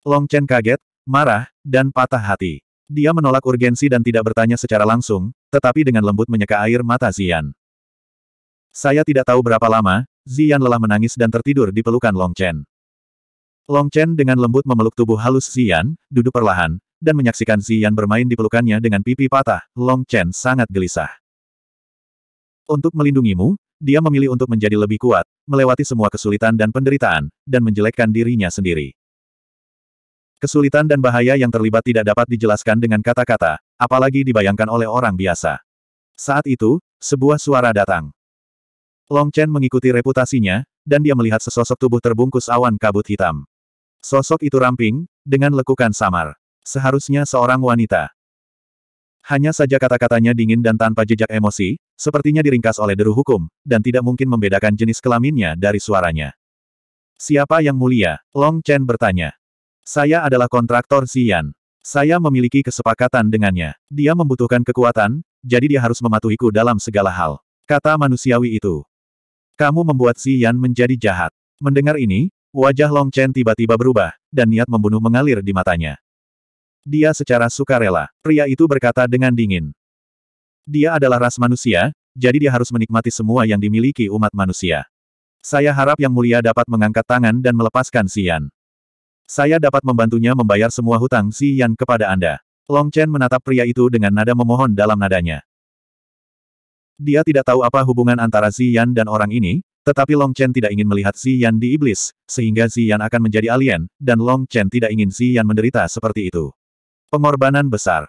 Long Chen kaget, marah, dan patah hati. Dia menolak urgensi dan tidak bertanya secara langsung, tetapi dengan lembut menyeka air mata Zian. Saya tidak tahu berapa lama, Zian lelah menangis dan tertidur di pelukan Long Chen. Long Chen dengan lembut memeluk tubuh halus Zian, duduk perlahan, dan menyaksikan Zian bermain di pelukannya dengan pipi patah, Long Chen sangat gelisah. Untuk melindungimu, dia memilih untuk menjadi lebih kuat, melewati semua kesulitan dan penderitaan, dan menjelekkan dirinya sendiri. Kesulitan dan bahaya yang terlibat tidak dapat dijelaskan dengan kata-kata, apalagi dibayangkan oleh orang biasa. Saat itu, sebuah suara datang. Long Chen mengikuti reputasinya, dan dia melihat sesosok tubuh terbungkus awan kabut hitam. Sosok itu ramping, dengan lekukan samar. Seharusnya seorang wanita. Hanya saja kata-katanya dingin dan tanpa jejak emosi, sepertinya diringkas oleh deru hukum, dan tidak mungkin membedakan jenis kelaminnya dari suaranya. Siapa yang mulia? Long Chen bertanya. Saya adalah kontraktor Xian. Saya memiliki kesepakatan dengannya. Dia membutuhkan kekuatan, jadi dia harus mematuhiku dalam segala hal. Kata manusiawi itu. Kamu membuat Xian menjadi jahat. Mendengar ini, wajah Long Chen tiba-tiba berubah, dan niat membunuh mengalir di matanya. Dia secara sukarela, pria itu berkata dengan dingin. Dia adalah ras manusia, jadi dia harus menikmati semua yang dimiliki umat manusia. Saya harap Yang Mulia dapat mengangkat tangan dan melepaskan Xian. Saya dapat membantunya membayar semua hutang Si Yan kepada Anda. Long Chen menatap pria itu dengan nada memohon dalam nadanya. Dia tidak tahu apa hubungan antara Si Yan dan orang ini, tetapi Long Chen tidak ingin melihat Si Yan di iblis, sehingga Si Yan akan menjadi alien, dan Long Chen tidak ingin Si Yan menderita seperti itu. Pengorbanan besar.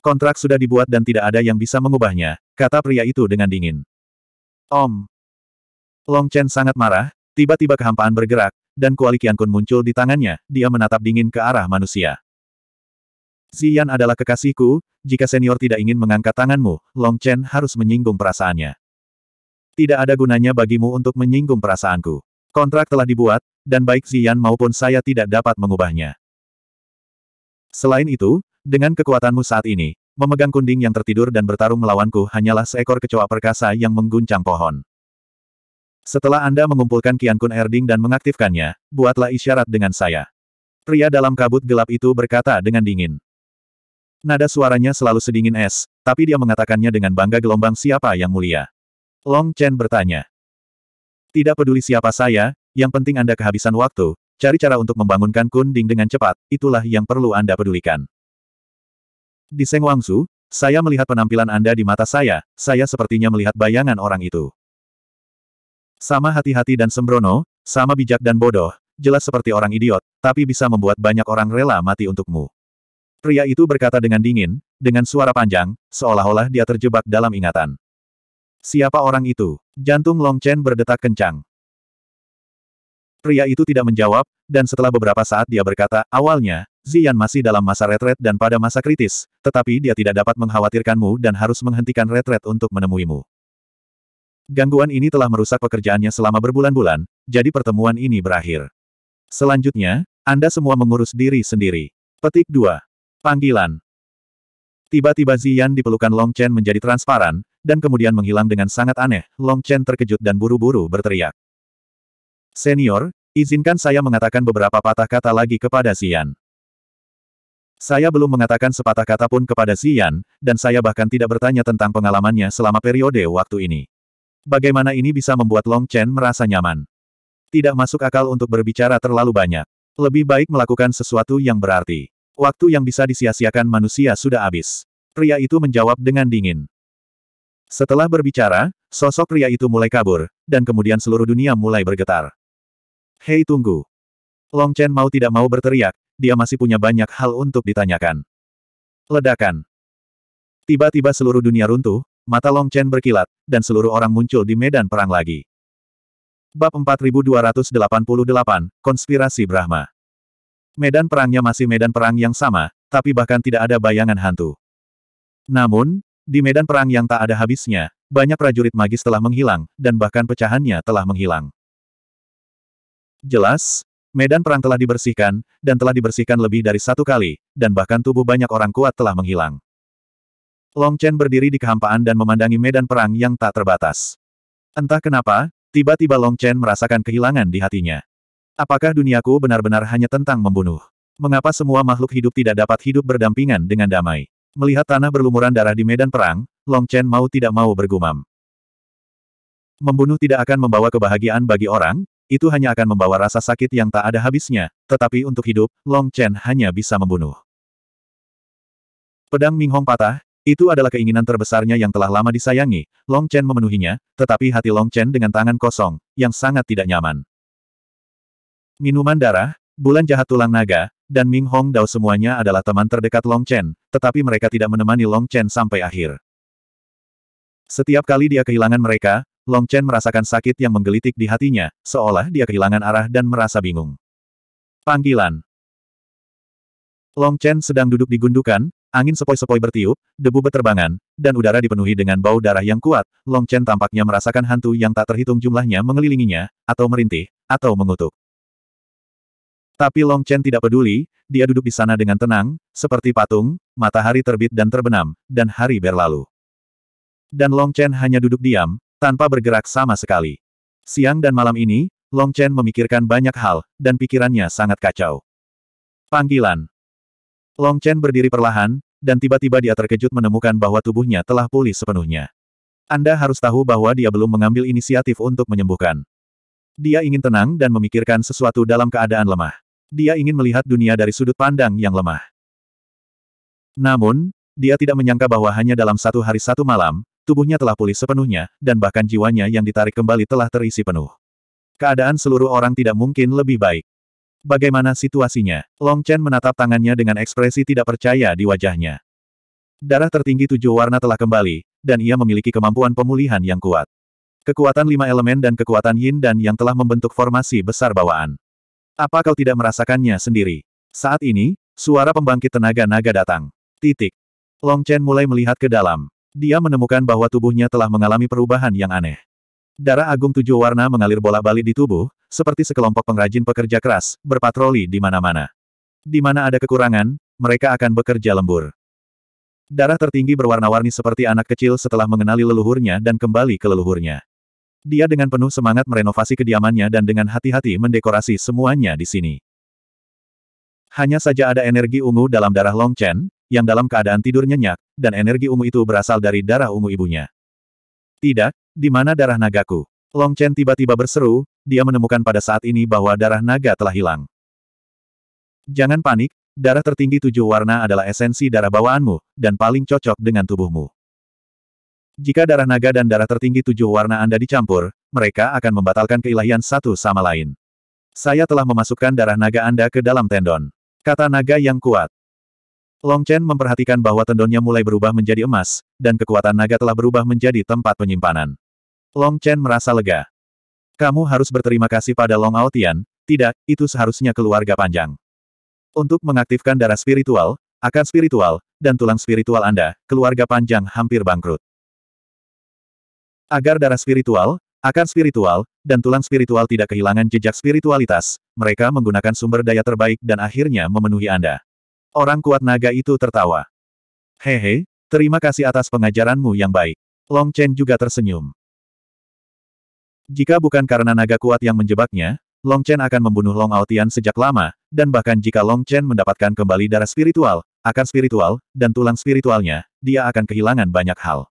Kontrak sudah dibuat dan tidak ada yang bisa mengubahnya, kata pria itu dengan dingin. Om. Long Chen sangat marah, tiba-tiba kehampaan bergerak, dan kuali kun muncul di tangannya, dia menatap dingin ke arah manusia. Zian adalah kekasihku, jika senior tidak ingin mengangkat tanganmu, Long Chen harus menyinggung perasaannya. Tidak ada gunanya bagimu untuk menyinggung perasaanku. Kontrak telah dibuat, dan baik Zian maupun saya tidak dapat mengubahnya. Selain itu, dengan kekuatanmu saat ini, memegang kunding yang tertidur dan bertarung melawanku hanyalah seekor kecoa perkasa yang mengguncang pohon. Setelah Anda mengumpulkan Kian Kiankun Erding dan mengaktifkannya, buatlah isyarat dengan saya. Pria dalam kabut gelap itu berkata dengan dingin. Nada suaranya selalu sedingin es, tapi dia mengatakannya dengan bangga gelombang siapa yang mulia. Long Chen bertanya. Tidak peduli siapa saya, yang penting Anda kehabisan waktu, cari cara untuk membangunkan Kun Ding dengan cepat, itulah yang perlu Anda pedulikan. Di Seng Wangsu, saya melihat penampilan Anda di mata saya, saya sepertinya melihat bayangan orang itu. Sama hati-hati dan sembrono, sama bijak dan bodoh, jelas seperti orang idiot, tapi bisa membuat banyak orang rela mati untukmu. Pria itu berkata dengan dingin, dengan suara panjang, seolah-olah dia terjebak dalam ingatan. Siapa orang itu? Jantung Long Chen berdetak kencang. Pria itu tidak menjawab, dan setelah beberapa saat dia berkata, awalnya, Zian masih dalam masa retret dan pada masa kritis, tetapi dia tidak dapat mengkhawatirkanmu dan harus menghentikan retret untuk menemuimu. Gangguan ini telah merusak pekerjaannya selama berbulan-bulan, jadi pertemuan ini berakhir. Selanjutnya, Anda semua mengurus diri sendiri. Petik 2. Panggilan. Tiba-tiba Ziyan pelukan Long Chen menjadi transparan, dan kemudian menghilang dengan sangat aneh, Long Chen terkejut dan buru-buru berteriak. Senior, izinkan saya mengatakan beberapa patah kata lagi kepada Ziyan. Saya belum mengatakan sepatah kata pun kepada Ziyan, dan saya bahkan tidak bertanya tentang pengalamannya selama periode waktu ini. Bagaimana ini bisa membuat Long Chen merasa nyaman? Tidak masuk akal untuk berbicara terlalu banyak. Lebih baik melakukan sesuatu yang berarti. Waktu yang bisa disia-siakan manusia sudah habis. Pria itu menjawab dengan dingin. Setelah berbicara, sosok pria itu mulai kabur, dan kemudian seluruh dunia mulai bergetar. Hei tunggu. Long Chen mau tidak mau berteriak, dia masih punya banyak hal untuk ditanyakan. Ledakan. Tiba-tiba seluruh dunia runtuh, mata Long Chen berkilat, dan seluruh orang muncul di medan perang lagi. Bab 4288, Konspirasi Brahma Medan perangnya masih medan perang yang sama, tapi bahkan tidak ada bayangan hantu. Namun, di medan perang yang tak ada habisnya, banyak prajurit magis telah menghilang, dan bahkan pecahannya telah menghilang. Jelas, medan perang telah dibersihkan, dan telah dibersihkan lebih dari satu kali, dan bahkan tubuh banyak orang kuat telah menghilang. Long Chen berdiri di kehampaan dan memandangi medan perang yang tak terbatas. Entah kenapa, tiba-tiba Long Chen merasakan kehilangan di hatinya. Apakah duniaku benar-benar hanya tentang membunuh? Mengapa semua makhluk hidup tidak dapat hidup berdampingan dengan damai? Melihat tanah berlumuran darah di medan perang, Long Chen mau tidak mau bergumam. Membunuh tidak akan membawa kebahagiaan bagi orang, itu hanya akan membawa rasa sakit yang tak ada habisnya, tetapi untuk hidup, Long Chen hanya bisa membunuh. Pedang Ming Hong patah, itu adalah keinginan terbesarnya yang telah lama disayangi, Long Chen memenuhinya, tetapi hati Long Chen dengan tangan kosong, yang sangat tidak nyaman. Minuman darah, bulan jahat tulang naga, dan Ming Hong Dao semuanya adalah teman terdekat Long Chen, tetapi mereka tidak menemani Long Chen sampai akhir. Setiap kali dia kehilangan mereka, Long Chen merasakan sakit yang menggelitik di hatinya, seolah dia kehilangan arah dan merasa bingung. Panggilan Long Chen sedang duduk di gundukan, Angin sepoi-sepoi bertiup, debu berterbangan, dan udara dipenuhi dengan bau darah yang kuat, Long Chen tampaknya merasakan hantu yang tak terhitung jumlahnya mengelilinginya, atau merintih, atau mengutuk. Tapi Long Chen tidak peduli, dia duduk di sana dengan tenang, seperti patung, matahari terbit dan terbenam, dan hari berlalu. Dan Long Chen hanya duduk diam, tanpa bergerak sama sekali. Siang dan malam ini, Long Chen memikirkan banyak hal, dan pikirannya sangat kacau. Panggilan Long Chen berdiri perlahan, dan tiba-tiba dia terkejut menemukan bahwa tubuhnya telah pulih sepenuhnya. Anda harus tahu bahwa dia belum mengambil inisiatif untuk menyembuhkan. Dia ingin tenang dan memikirkan sesuatu dalam keadaan lemah. Dia ingin melihat dunia dari sudut pandang yang lemah. Namun, dia tidak menyangka bahwa hanya dalam satu hari satu malam, tubuhnya telah pulih sepenuhnya, dan bahkan jiwanya yang ditarik kembali telah terisi penuh. Keadaan seluruh orang tidak mungkin lebih baik. Bagaimana situasinya? Long Chen menatap tangannya dengan ekspresi tidak percaya di wajahnya. Darah tertinggi tujuh warna telah kembali, dan ia memiliki kemampuan pemulihan yang kuat. Kekuatan lima elemen dan kekuatan yin dan yang telah membentuk formasi besar bawaan. Apa kau tidak merasakannya sendiri? Saat ini, suara pembangkit tenaga naga datang. Titik. Long Chen mulai melihat ke dalam. Dia menemukan bahwa tubuhnya telah mengalami perubahan yang aneh. Darah agung tujuh warna mengalir bola-balik di tubuh, seperti sekelompok pengrajin pekerja keras, berpatroli di mana-mana. Di mana ada kekurangan, mereka akan bekerja lembur. Darah tertinggi berwarna-warni seperti anak kecil setelah mengenali leluhurnya dan kembali ke leluhurnya. Dia dengan penuh semangat merenovasi kediamannya dan dengan hati-hati mendekorasi semuanya di sini. Hanya saja ada energi ungu dalam darah Long Chen, yang dalam keadaan tidur nyenyak, dan energi ungu itu berasal dari darah ungu ibunya. Tidak, di mana darah nagaku? Long Chen tiba-tiba berseru, dia menemukan pada saat ini bahwa darah naga telah hilang. Jangan panik, darah tertinggi tujuh warna adalah esensi darah bawaanmu, dan paling cocok dengan tubuhmu. Jika darah naga dan darah tertinggi tujuh warna Anda dicampur, mereka akan membatalkan keilahian satu sama lain. Saya telah memasukkan darah naga Anda ke dalam tendon. Kata naga yang kuat. Long Chen memperhatikan bahwa tendonnya mulai berubah menjadi emas, dan kekuatan naga telah berubah menjadi tempat penyimpanan. Long Chen merasa lega. Kamu harus berterima kasih pada Long Aotian, tidak, itu seharusnya keluarga panjang. Untuk mengaktifkan darah spiritual, akan spiritual, dan tulang spiritual Anda, keluarga panjang hampir bangkrut. Agar darah spiritual, akan spiritual, dan tulang spiritual tidak kehilangan jejak spiritualitas, mereka menggunakan sumber daya terbaik dan akhirnya memenuhi Anda. Orang kuat naga itu tertawa. Hehe, terima kasih atas pengajaranmu yang baik. Long Chen juga tersenyum. Jika bukan karena naga kuat yang menjebaknya, Long Chen akan membunuh Long Aotian sejak lama, dan bahkan jika Long Chen mendapatkan kembali darah spiritual, akar spiritual, dan tulang spiritualnya, dia akan kehilangan banyak hal.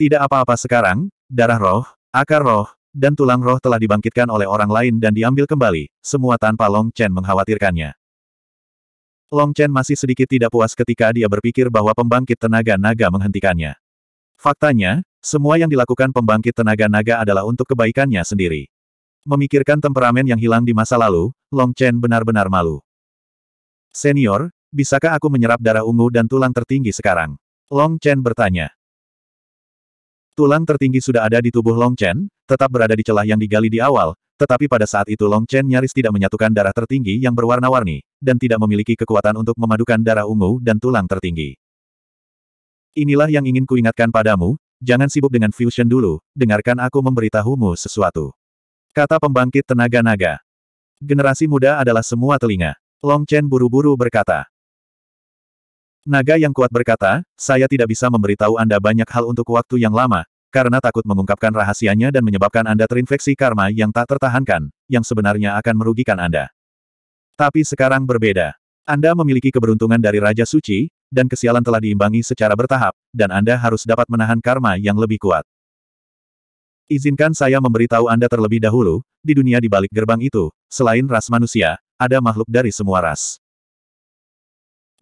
Tidak apa-apa sekarang, darah roh, akar roh, dan tulang roh telah dibangkitkan oleh orang lain dan diambil kembali, semua tanpa Long Chen mengkhawatirkannya. Long Chen masih sedikit tidak puas ketika dia berpikir bahwa pembangkit tenaga naga menghentikannya. Faktanya, semua yang dilakukan pembangkit tenaga naga adalah untuk kebaikannya sendiri. Memikirkan temperamen yang hilang di masa lalu, Long Chen benar-benar malu. Senior, bisakah aku menyerap darah ungu dan tulang tertinggi sekarang? Long Chen bertanya. Tulang tertinggi sudah ada di tubuh Long Chen, tetap berada di celah yang digali di awal, tetapi pada saat itu Long Chen nyaris tidak menyatukan darah tertinggi yang berwarna-warni, dan tidak memiliki kekuatan untuk memadukan darah ungu dan tulang tertinggi. Inilah yang ingin kuingatkan padamu, jangan sibuk dengan fusion dulu, dengarkan aku memberitahumu sesuatu. Kata pembangkit tenaga naga. Generasi muda adalah semua telinga. Long Chen buru-buru berkata. Naga yang kuat berkata, saya tidak bisa memberitahu Anda banyak hal untuk waktu yang lama, karena takut mengungkapkan rahasianya dan menyebabkan Anda terinfeksi karma yang tak tertahankan, yang sebenarnya akan merugikan Anda. Tapi sekarang berbeda. Anda memiliki keberuntungan dari Raja Suci, dan kesialan telah diimbangi secara bertahap, dan Anda harus dapat menahan karma yang lebih kuat. Izinkan saya memberitahu Anda terlebih dahulu, di dunia di balik gerbang itu, selain ras manusia, ada makhluk dari semua ras.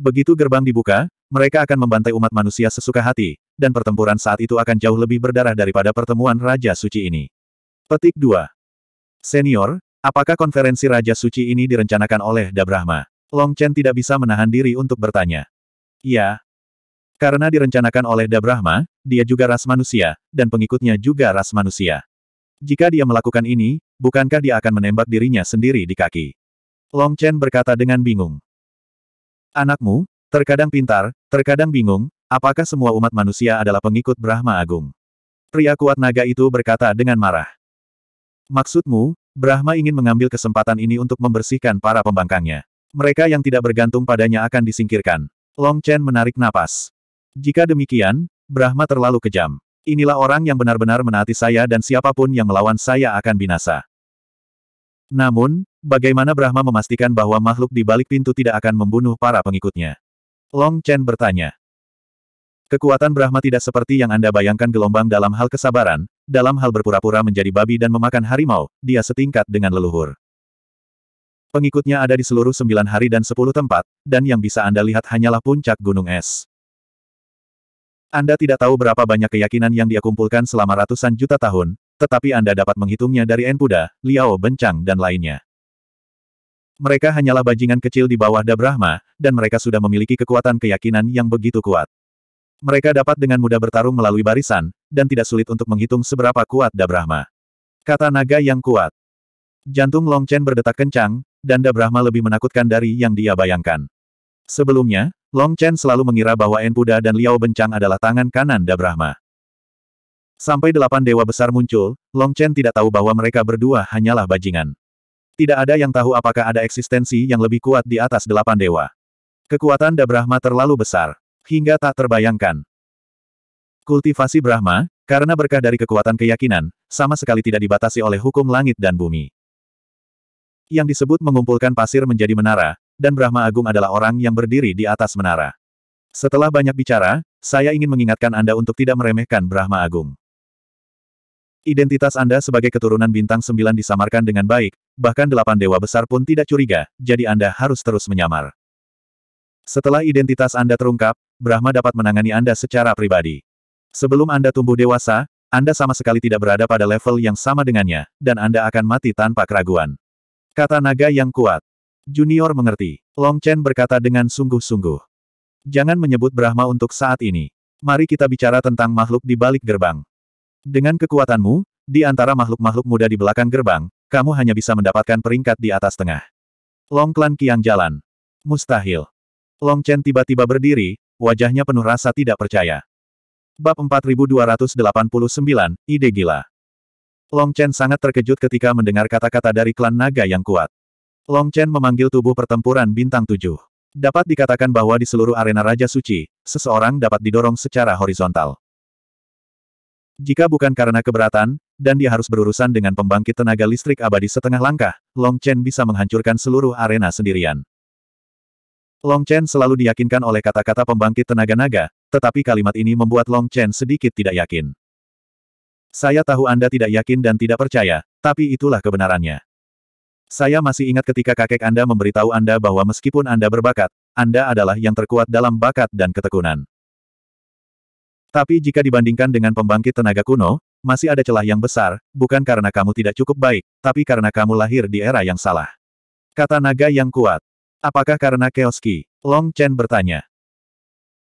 Begitu gerbang dibuka, mereka akan membantai umat manusia sesuka hati, dan pertempuran saat itu akan jauh lebih berdarah daripada pertemuan Raja Suci ini. Petik 2. Senior, apakah konferensi Raja Suci ini direncanakan oleh Dabrahma? Long Chen tidak bisa menahan diri untuk bertanya. Iya. Karena direncanakan oleh Dabrahma, dia juga ras manusia, dan pengikutnya juga ras manusia. Jika dia melakukan ini, bukankah dia akan menembak dirinya sendiri di kaki? Long Chen berkata dengan bingung. Anakmu, terkadang pintar, terkadang bingung, apakah semua umat manusia adalah pengikut Brahma Agung? Pria kuat naga itu berkata dengan marah. Maksudmu, Brahma ingin mengambil kesempatan ini untuk membersihkan para pembangkangnya. Mereka yang tidak bergantung padanya akan disingkirkan. Long Chen menarik napas. Jika demikian, Brahma terlalu kejam. Inilah orang yang benar-benar menaati saya dan siapapun yang melawan saya akan binasa. Namun, bagaimana Brahma memastikan bahwa makhluk di balik pintu tidak akan membunuh para pengikutnya? Long Chen bertanya. Kekuatan Brahma tidak seperti yang Anda bayangkan gelombang dalam hal kesabaran, dalam hal berpura-pura menjadi babi dan memakan harimau, dia setingkat dengan leluhur. Pengikutnya ada di seluruh sembilan hari dan sepuluh tempat, dan yang bisa Anda lihat hanyalah puncak gunung es. Anda tidak tahu berapa banyak keyakinan yang dia kumpulkan selama ratusan juta tahun, tetapi Anda dapat menghitungnya dari Enpuda, Liao Bencang dan lainnya. Mereka hanyalah bajingan kecil di bawah Dabrahma, dan mereka sudah memiliki kekuatan keyakinan yang begitu kuat. Mereka dapat dengan mudah bertarung melalui barisan, dan tidak sulit untuk menghitung seberapa kuat Dabrahma. Kata naga yang kuat. Jantung Long Chen berdetak kencang, Danda Brahma lebih menakutkan dari yang dia bayangkan. Sebelumnya, Long Chen selalu mengira bahwa Enpuda dan Liao Bencang adalah tangan kanan Da Brahma. Sampai delapan dewa besar muncul, Long Chen tidak tahu bahwa mereka berdua hanyalah bajingan. Tidak ada yang tahu apakah ada eksistensi yang lebih kuat di atas delapan dewa. Kekuatan Da Brahma terlalu besar, hingga tak terbayangkan. Kultivasi Brahma, karena berkah dari kekuatan keyakinan, sama sekali tidak dibatasi oleh hukum langit dan bumi yang disebut mengumpulkan pasir menjadi menara, dan Brahma Agung adalah orang yang berdiri di atas menara. Setelah banyak bicara, saya ingin mengingatkan Anda untuk tidak meremehkan Brahma Agung. Identitas Anda sebagai keturunan bintang sembilan disamarkan dengan baik, bahkan delapan dewa besar pun tidak curiga, jadi Anda harus terus menyamar. Setelah identitas Anda terungkap, Brahma dapat menangani Anda secara pribadi. Sebelum Anda tumbuh dewasa, Anda sama sekali tidak berada pada level yang sama dengannya, dan Anda akan mati tanpa keraguan. Kata naga yang kuat. Junior mengerti. Long Chen berkata dengan sungguh-sungguh. Jangan menyebut Brahma untuk saat ini. Mari kita bicara tentang makhluk di balik gerbang. Dengan kekuatanmu, di antara makhluk-makhluk muda di belakang gerbang, kamu hanya bisa mendapatkan peringkat di atas tengah. Long Klan Kiang jalan. Mustahil. Long Chen tiba-tiba berdiri, wajahnya penuh rasa tidak percaya. Bab 4289, Ide Gila Long Chen sangat terkejut ketika mendengar kata-kata dari klan naga yang kuat. Long Chen memanggil tubuh pertempuran bintang tujuh. Dapat dikatakan bahwa di seluruh arena Raja Suci, seseorang dapat didorong secara horizontal. Jika bukan karena keberatan, dan dia harus berurusan dengan pembangkit tenaga listrik abadi setengah langkah, Long Chen bisa menghancurkan seluruh arena sendirian. Long Chen selalu diyakinkan oleh kata-kata pembangkit tenaga naga, tetapi kalimat ini membuat Long Chen sedikit tidak yakin. Saya tahu Anda tidak yakin dan tidak percaya, tapi itulah kebenarannya. Saya masih ingat ketika kakek Anda memberitahu Anda bahwa meskipun Anda berbakat, Anda adalah yang terkuat dalam bakat dan ketekunan. Tapi jika dibandingkan dengan pembangkit tenaga kuno, masih ada celah yang besar, bukan karena kamu tidak cukup baik, tapi karena kamu lahir di era yang salah. Kata naga yang kuat. Apakah karena Keoski? Long Chen bertanya.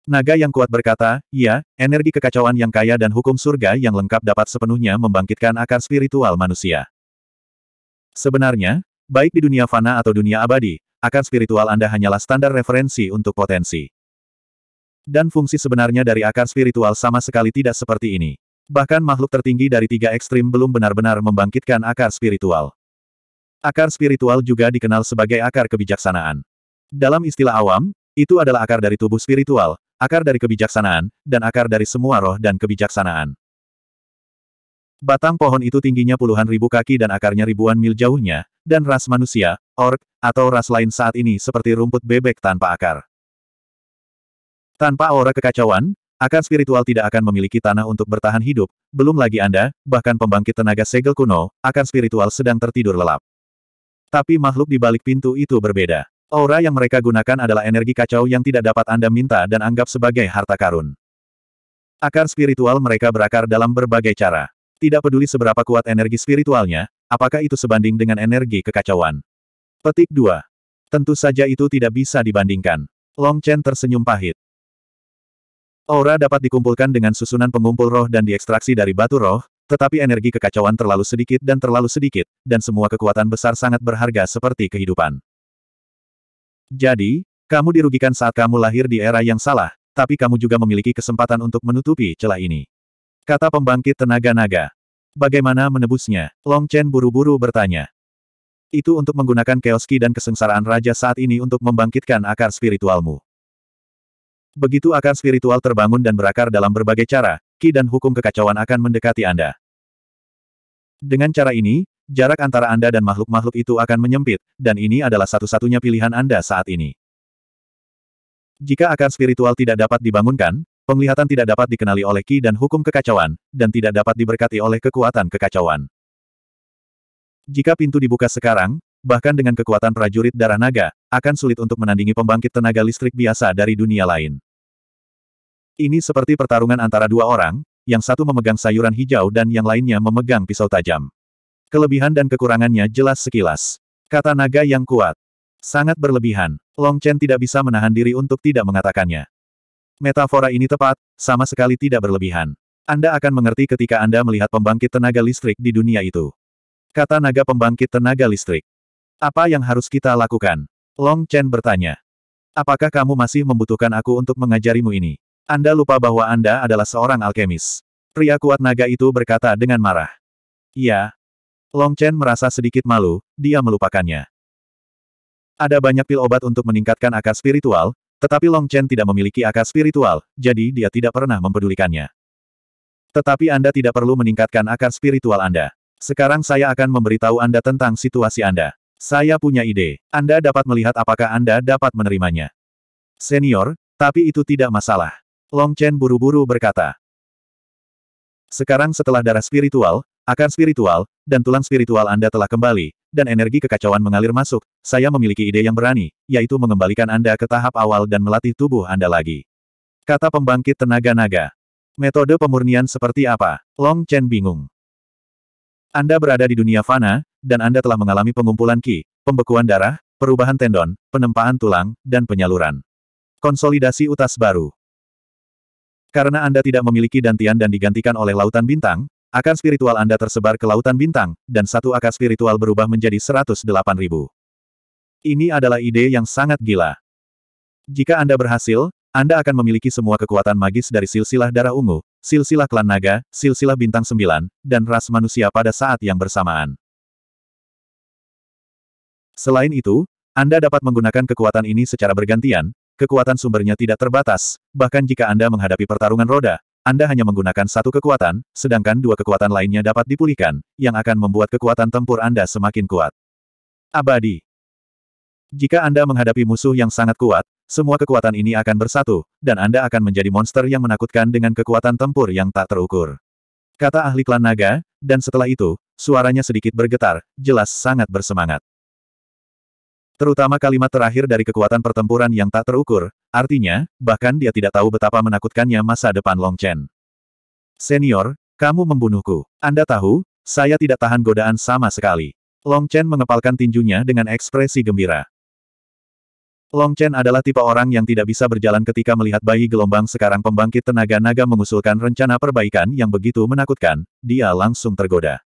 Naga yang kuat berkata, ya, energi kekacauan yang kaya dan hukum surga yang lengkap dapat sepenuhnya membangkitkan akar spiritual manusia. Sebenarnya, baik di dunia fana atau dunia abadi, akar spiritual Anda hanyalah standar referensi untuk potensi. Dan fungsi sebenarnya dari akar spiritual sama sekali tidak seperti ini. Bahkan makhluk tertinggi dari tiga ekstrim belum benar-benar membangkitkan akar spiritual. Akar spiritual juga dikenal sebagai akar kebijaksanaan. Dalam istilah awam, itu adalah akar dari tubuh spiritual, akar dari kebijaksanaan, dan akar dari semua roh dan kebijaksanaan. Batang pohon itu tingginya puluhan ribu kaki dan akarnya ribuan mil jauhnya, dan ras manusia, ork, atau ras lain saat ini seperti rumput bebek tanpa akar. Tanpa aura kekacauan, akar spiritual tidak akan memiliki tanah untuk bertahan hidup, belum lagi Anda, bahkan pembangkit tenaga segel kuno, akar spiritual sedang tertidur lelap. Tapi makhluk di balik pintu itu berbeda. Aura yang mereka gunakan adalah energi kacau yang tidak dapat Anda minta dan anggap sebagai harta karun. Akar spiritual mereka berakar dalam berbagai cara. Tidak peduli seberapa kuat energi spiritualnya, apakah itu sebanding dengan energi kekacauan. Petik 2. Tentu saja itu tidak bisa dibandingkan. Long Chen tersenyum pahit. Aura dapat dikumpulkan dengan susunan pengumpul roh dan diekstraksi dari batu roh, tetapi energi kekacauan terlalu sedikit dan terlalu sedikit, dan semua kekuatan besar sangat berharga seperti kehidupan. Jadi, kamu dirugikan saat kamu lahir di era yang salah, tapi kamu juga memiliki kesempatan untuk menutupi celah ini. Kata pembangkit tenaga naga. Bagaimana menebusnya? Long Chen buru-buru bertanya. Itu untuk menggunakan keoski dan kesengsaraan raja saat ini untuk membangkitkan akar spiritualmu. Begitu akar spiritual terbangun dan berakar dalam berbagai cara, ki dan hukum kekacauan akan mendekati Anda. Dengan cara ini, jarak antara Anda dan makhluk-makhluk itu akan menyempit, dan ini adalah satu-satunya pilihan Anda saat ini. Jika akar spiritual tidak dapat dibangunkan, penglihatan tidak dapat dikenali oleh ki dan hukum kekacauan, dan tidak dapat diberkati oleh kekuatan kekacauan. Jika pintu dibuka sekarang, bahkan dengan kekuatan prajurit darah naga, akan sulit untuk menandingi pembangkit tenaga listrik biasa dari dunia lain. Ini seperti pertarungan antara dua orang, yang satu memegang sayuran hijau dan yang lainnya memegang pisau tajam. Kelebihan dan kekurangannya jelas sekilas. Kata naga yang kuat. Sangat berlebihan. Long Chen tidak bisa menahan diri untuk tidak mengatakannya. Metafora ini tepat, sama sekali tidak berlebihan. Anda akan mengerti ketika Anda melihat pembangkit tenaga listrik di dunia itu. Kata naga pembangkit tenaga listrik. Apa yang harus kita lakukan? Long Chen bertanya. Apakah kamu masih membutuhkan aku untuk mengajarimu ini? Anda lupa bahwa Anda adalah seorang alkemis. Pria kuat naga itu berkata dengan marah. Ya, Long Chen merasa sedikit malu, dia melupakannya. Ada banyak pil obat untuk meningkatkan akar spiritual, tetapi Long Chen tidak memiliki akar spiritual, jadi dia tidak pernah mempedulikannya. Tetapi Anda tidak perlu meningkatkan akar spiritual Anda. Sekarang saya akan memberitahu Anda tentang situasi Anda. Saya punya ide. Anda dapat melihat apakah Anda dapat menerimanya. Senior, tapi itu tidak masalah. Long Chen buru-buru berkata. Sekarang setelah darah spiritual, Akar spiritual, dan tulang spiritual Anda telah kembali, dan energi kekacauan mengalir masuk, saya memiliki ide yang berani, yaitu mengembalikan Anda ke tahap awal dan melatih tubuh Anda lagi. Kata pembangkit tenaga naga. Metode pemurnian seperti apa? Long Chen bingung. Anda berada di dunia fana, dan Anda telah mengalami pengumpulan ki, pembekuan darah, perubahan tendon, penempaan tulang, dan penyaluran. Konsolidasi utas baru. Karena Anda tidak memiliki dantian dan digantikan oleh lautan bintang, akan spiritual Anda tersebar ke lautan bintang, dan satu akar spiritual berubah menjadi 108 ribu. Ini adalah ide yang sangat gila. Jika Anda berhasil, Anda akan memiliki semua kekuatan magis dari silsilah darah ungu, silsilah klan naga, silsilah bintang sembilan, dan ras manusia pada saat yang bersamaan. Selain itu, Anda dapat menggunakan kekuatan ini secara bergantian, kekuatan sumbernya tidak terbatas, bahkan jika Anda menghadapi pertarungan roda, anda hanya menggunakan satu kekuatan, sedangkan dua kekuatan lainnya dapat dipulihkan, yang akan membuat kekuatan tempur Anda semakin kuat. Abadi. Jika Anda menghadapi musuh yang sangat kuat, semua kekuatan ini akan bersatu, dan Anda akan menjadi monster yang menakutkan dengan kekuatan tempur yang tak terukur. Kata ahli klan naga, dan setelah itu, suaranya sedikit bergetar, jelas sangat bersemangat. Terutama kalimat terakhir dari kekuatan pertempuran yang tak terukur, artinya, bahkan dia tidak tahu betapa menakutkannya masa depan Long Chen. Senior, kamu membunuhku. Anda tahu, saya tidak tahan godaan sama sekali. Long Chen mengepalkan tinjunya dengan ekspresi gembira. Long Chen adalah tipe orang yang tidak bisa berjalan ketika melihat bayi gelombang sekarang pembangkit tenaga naga mengusulkan rencana perbaikan yang begitu menakutkan, dia langsung tergoda.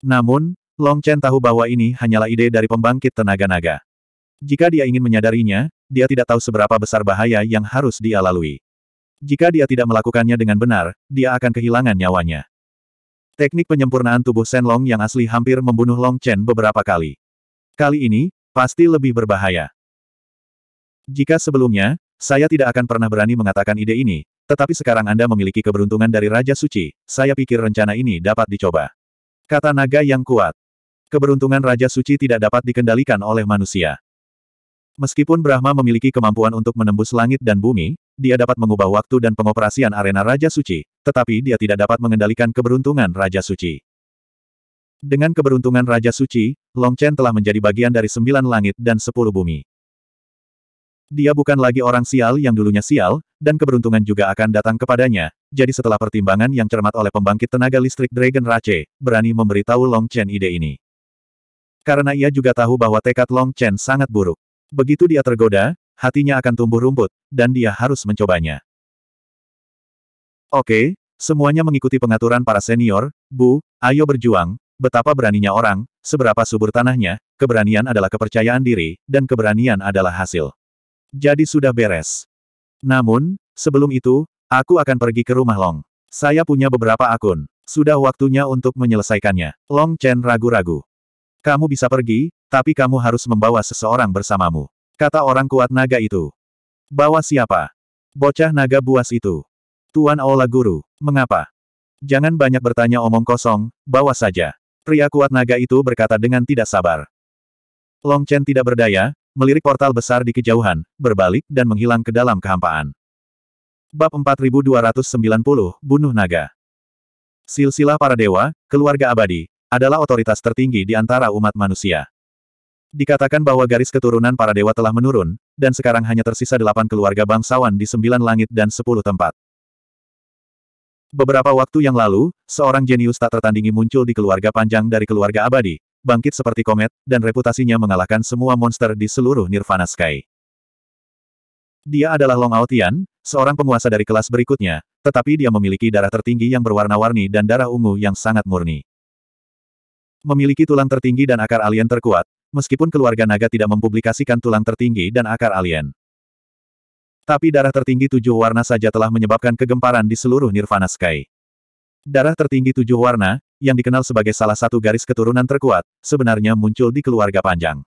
Namun, Long Chen tahu bahwa ini hanyalah ide dari pembangkit tenaga naga. Jika dia ingin menyadarinya, dia tidak tahu seberapa besar bahaya yang harus dia lalui. Jika dia tidak melakukannya dengan benar, dia akan kehilangan nyawanya. Teknik penyempurnaan tubuh Long yang asli hampir membunuh Long Chen beberapa kali. Kali ini, pasti lebih berbahaya. Jika sebelumnya, saya tidak akan pernah berani mengatakan ide ini, tetapi sekarang Anda memiliki keberuntungan dari Raja Suci, saya pikir rencana ini dapat dicoba. Kata naga yang kuat. Keberuntungan Raja Suci tidak dapat dikendalikan oleh manusia. Meskipun Brahma memiliki kemampuan untuk menembus langit dan bumi, dia dapat mengubah waktu dan pengoperasian arena Raja Suci, tetapi dia tidak dapat mengendalikan keberuntungan Raja Suci. Dengan keberuntungan Raja Suci, Long Chen telah menjadi bagian dari sembilan langit dan sepuluh bumi. Dia bukan lagi orang sial yang dulunya sial, dan keberuntungan juga akan datang kepadanya. Jadi setelah pertimbangan yang cermat oleh pembangkit tenaga listrik Dragon Rache, berani memberitahu Long Chen ide ini. Karena ia juga tahu bahwa tekad Long Chen sangat buruk. Begitu dia tergoda, hatinya akan tumbuh rumput, dan dia harus mencobanya. Oke, semuanya mengikuti pengaturan para senior, Bu, ayo berjuang, betapa beraninya orang, seberapa subur tanahnya, keberanian adalah kepercayaan diri, dan keberanian adalah hasil. Jadi sudah beres. Namun, sebelum itu, aku akan pergi ke rumah Long. Saya punya beberapa akun. Sudah waktunya untuk menyelesaikannya. Long Chen ragu-ragu. Kamu bisa pergi, tapi kamu harus membawa seseorang bersamamu. Kata orang kuat naga itu. Bawa siapa? Bocah naga buas itu. Tuan Aula Guru, mengapa? Jangan banyak bertanya omong kosong, bawa saja. Pria kuat naga itu berkata dengan tidak sabar. Long Chen tidak berdaya, melirik portal besar di kejauhan, berbalik dan menghilang ke dalam kehampaan. Bab 4290, Bunuh Naga Silsilah para dewa, keluarga abadi, adalah otoritas tertinggi di antara umat manusia. Dikatakan bahwa garis keturunan para dewa telah menurun, dan sekarang hanya tersisa delapan keluarga bangsawan di sembilan langit dan sepuluh tempat. Beberapa waktu yang lalu, seorang jenius tak tertandingi muncul di keluarga panjang dari keluarga abadi, bangkit seperti komet, dan reputasinya mengalahkan semua monster di seluruh Nirvana Sky. Dia adalah Long Aotian, seorang penguasa dari kelas berikutnya, tetapi dia memiliki darah tertinggi yang berwarna-warni dan darah ungu yang sangat murni. Memiliki tulang tertinggi dan akar alien terkuat, meskipun keluarga naga tidak mempublikasikan tulang tertinggi dan akar alien. Tapi darah tertinggi tujuh warna saja telah menyebabkan kegemparan di seluruh Nirvana Sky. Darah tertinggi tujuh warna, yang dikenal sebagai salah satu garis keturunan terkuat, sebenarnya muncul di keluarga panjang.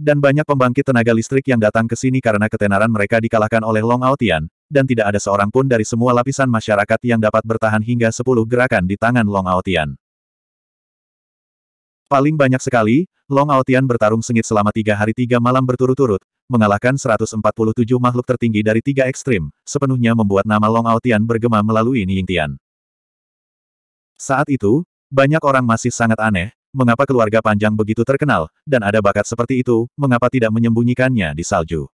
Dan banyak pembangkit tenaga listrik yang datang ke sini karena ketenaran mereka dikalahkan oleh Long Aotian, dan tidak ada seorang pun dari semua lapisan masyarakat yang dapat bertahan hingga 10 gerakan di tangan Long Aotian. Paling banyak sekali, Long Aotian bertarung sengit selama tiga hari tiga malam berturut-turut, mengalahkan 147 makhluk tertinggi dari tiga ekstrim, sepenuhnya membuat nama Long Aotian bergema melalui Ning Tian. Saat itu, banyak orang masih sangat aneh, mengapa keluarga panjang begitu terkenal, dan ada bakat seperti itu, mengapa tidak menyembunyikannya di salju.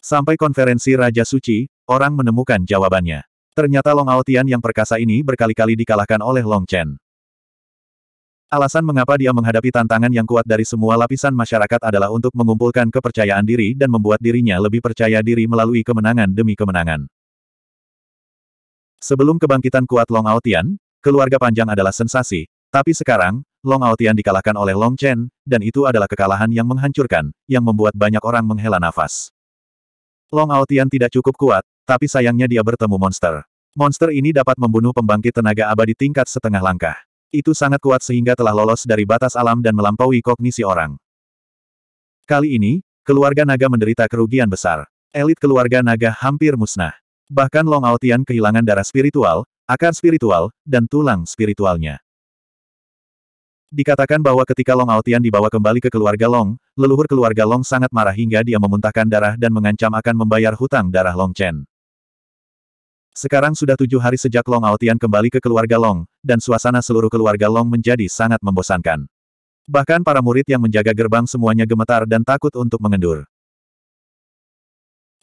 Sampai konferensi Raja Suci, orang menemukan jawabannya. Ternyata Long Aotian yang perkasa ini berkali-kali dikalahkan oleh Long Chen. Alasan mengapa dia menghadapi tantangan yang kuat dari semua lapisan masyarakat adalah untuk mengumpulkan kepercayaan diri dan membuat dirinya lebih percaya diri melalui kemenangan demi kemenangan. Sebelum kebangkitan kuat Long Aotian, keluarga panjang adalah sensasi, tapi sekarang, Long Aotian dikalahkan oleh Long Chen, dan itu adalah kekalahan yang menghancurkan, yang membuat banyak orang menghela nafas. Long Aotian tidak cukup kuat, tapi sayangnya dia bertemu monster. Monster ini dapat membunuh pembangkit tenaga abadi tingkat setengah langkah. Itu sangat kuat sehingga telah lolos dari batas alam dan melampaui kognisi orang. Kali ini, keluarga naga menderita kerugian besar. Elit keluarga naga hampir musnah. Bahkan Long Aotian kehilangan darah spiritual, akar spiritual, dan tulang spiritualnya. Dikatakan bahwa ketika Long Aotian dibawa kembali ke keluarga Long, leluhur keluarga Long sangat marah hingga dia memuntahkan darah dan mengancam akan membayar hutang darah Long Chen. Sekarang sudah tujuh hari sejak Long Aotian kembali ke keluarga Long, dan suasana seluruh keluarga Long menjadi sangat membosankan. Bahkan para murid yang menjaga gerbang semuanya gemetar dan takut untuk mengendur.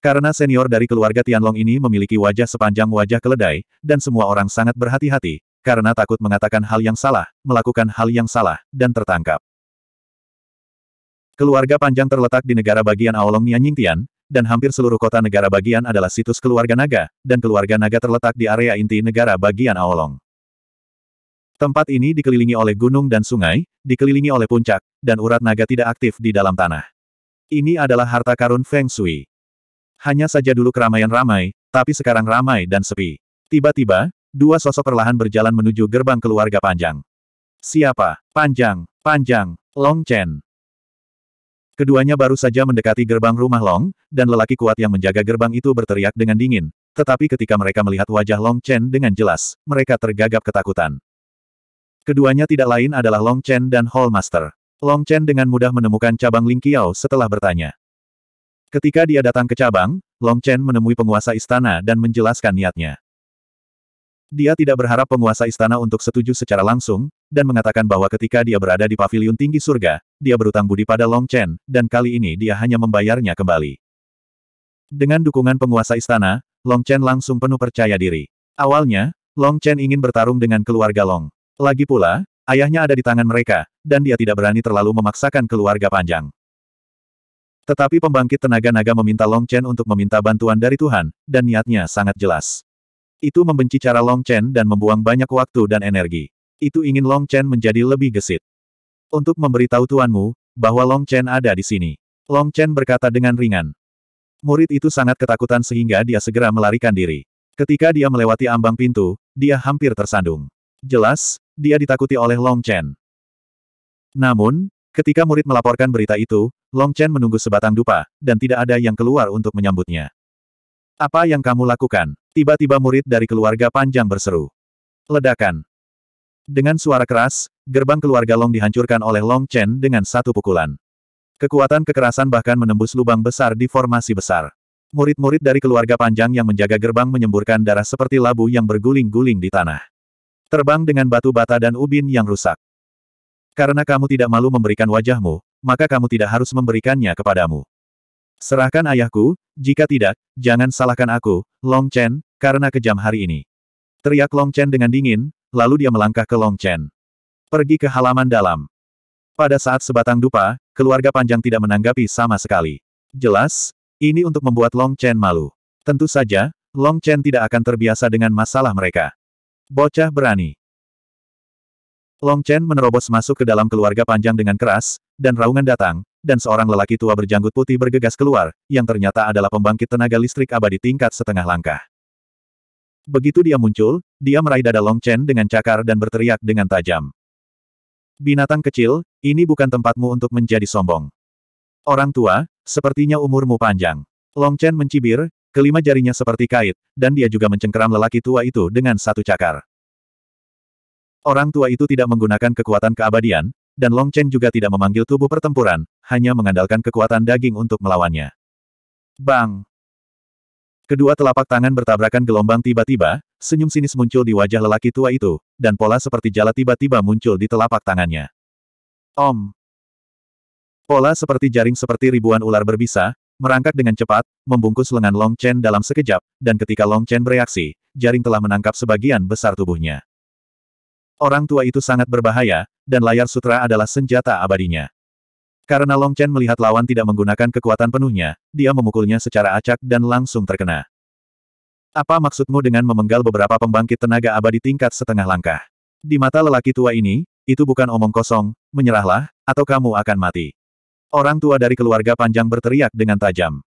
Karena senior dari keluarga Tianlong ini memiliki wajah sepanjang wajah keledai, dan semua orang sangat berhati-hati, karena takut mengatakan hal yang salah, melakukan hal yang salah, dan tertangkap. Keluarga panjang terletak di negara bagian Aolong Tian, dan hampir seluruh kota negara bagian adalah situs keluarga naga, dan keluarga naga terletak di area inti negara bagian Aolong. Tempat ini dikelilingi oleh gunung dan sungai, dikelilingi oleh puncak, dan urat naga tidak aktif di dalam tanah. Ini adalah harta karun Feng Shui. Hanya saja dulu keramaian ramai, tapi sekarang ramai dan sepi. Tiba-tiba, dua sosok perlahan berjalan menuju gerbang keluarga panjang. Siapa? Panjang, panjang, Long Chen. Keduanya baru saja mendekati gerbang rumah Long, dan lelaki kuat yang menjaga gerbang itu berteriak dengan dingin. Tetapi ketika mereka melihat wajah Long Chen dengan jelas, mereka tergagap ketakutan. Keduanya tidak lain adalah Long Chen dan Hall Master. Long Chen dengan mudah menemukan cabang Ling Qiao setelah bertanya. Ketika dia datang ke cabang, Long Chen menemui penguasa istana dan menjelaskan niatnya. Dia tidak berharap penguasa istana untuk setuju secara langsung, dan mengatakan bahwa ketika dia berada di pavilion tinggi surga, dia berutang budi pada Long Chen, dan kali ini dia hanya membayarnya kembali. Dengan dukungan penguasa istana, Long Chen langsung penuh percaya diri. Awalnya, Long Chen ingin bertarung dengan keluarga Long. Lagi pula, ayahnya ada di tangan mereka, dan dia tidak berani terlalu memaksakan keluarga panjang. Tetapi pembangkit tenaga naga meminta Long Chen untuk meminta bantuan dari Tuhan, dan niatnya sangat jelas. Itu membenci cara Long Chen dan membuang banyak waktu dan energi. Itu ingin Long Chen menjadi lebih gesit. Untuk memberitahu tuanmu, bahwa Long Chen ada di sini. Long Chen berkata dengan ringan. Murid itu sangat ketakutan sehingga dia segera melarikan diri. Ketika dia melewati ambang pintu, dia hampir tersandung. Jelas, dia ditakuti oleh Long Chen. Namun, ketika murid melaporkan berita itu, Long Chen menunggu sebatang dupa, dan tidak ada yang keluar untuk menyambutnya. Apa yang kamu lakukan? Tiba-tiba murid dari keluarga panjang berseru. Ledakan. Dengan suara keras, gerbang keluarga Long dihancurkan oleh Long Chen dengan satu pukulan. Kekuatan kekerasan bahkan menembus lubang besar di formasi besar. Murid-murid dari keluarga panjang yang menjaga gerbang menyemburkan darah seperti labu yang berguling-guling di tanah. Terbang dengan batu bata dan ubin yang rusak. Karena kamu tidak malu memberikan wajahmu, maka kamu tidak harus memberikannya kepadamu. Serahkan ayahku, jika tidak, jangan salahkan aku, Long Chen, karena kejam hari ini. Teriak Long Chen dengan dingin, lalu dia melangkah ke Long Chen. Pergi ke halaman dalam. Pada saat sebatang dupa, keluarga panjang tidak menanggapi sama sekali. Jelas, ini untuk membuat Long Chen malu. Tentu saja, Long Chen tidak akan terbiasa dengan masalah mereka. Bocah berani. Long Chen menerobos masuk ke dalam keluarga panjang dengan keras, dan raungan datang, dan seorang lelaki tua berjanggut putih bergegas keluar, yang ternyata adalah pembangkit tenaga listrik abadi tingkat setengah langkah. Begitu dia muncul, dia meraih dada Long Chen dengan cakar dan berteriak dengan tajam. Binatang kecil, ini bukan tempatmu untuk menjadi sombong. Orang tua, sepertinya umurmu panjang. Long Chen mencibir, kelima jarinya seperti kait, dan dia juga mencengkeram lelaki tua itu dengan satu cakar. Orang tua itu tidak menggunakan kekuatan keabadian, dan Long Chen juga tidak memanggil tubuh pertempuran, hanya mengandalkan kekuatan daging untuk melawannya. Bang! Kedua telapak tangan bertabrakan gelombang tiba-tiba, senyum sinis muncul di wajah lelaki tua itu, dan pola seperti jala tiba-tiba muncul di telapak tangannya. Om! Pola seperti jaring seperti ribuan ular berbisa, merangkak dengan cepat, membungkus lengan Long Chen dalam sekejap, dan ketika Long Chen bereaksi, jaring telah menangkap sebagian besar tubuhnya. Orang tua itu sangat berbahaya, dan layar sutra adalah senjata abadinya. Karena Long Chen melihat lawan tidak menggunakan kekuatan penuhnya, dia memukulnya secara acak dan langsung terkena. Apa maksudmu dengan memenggal beberapa pembangkit tenaga abadi tingkat setengah langkah? Di mata lelaki tua ini, itu bukan omong kosong, menyerahlah, atau kamu akan mati. Orang tua dari keluarga panjang berteriak dengan tajam.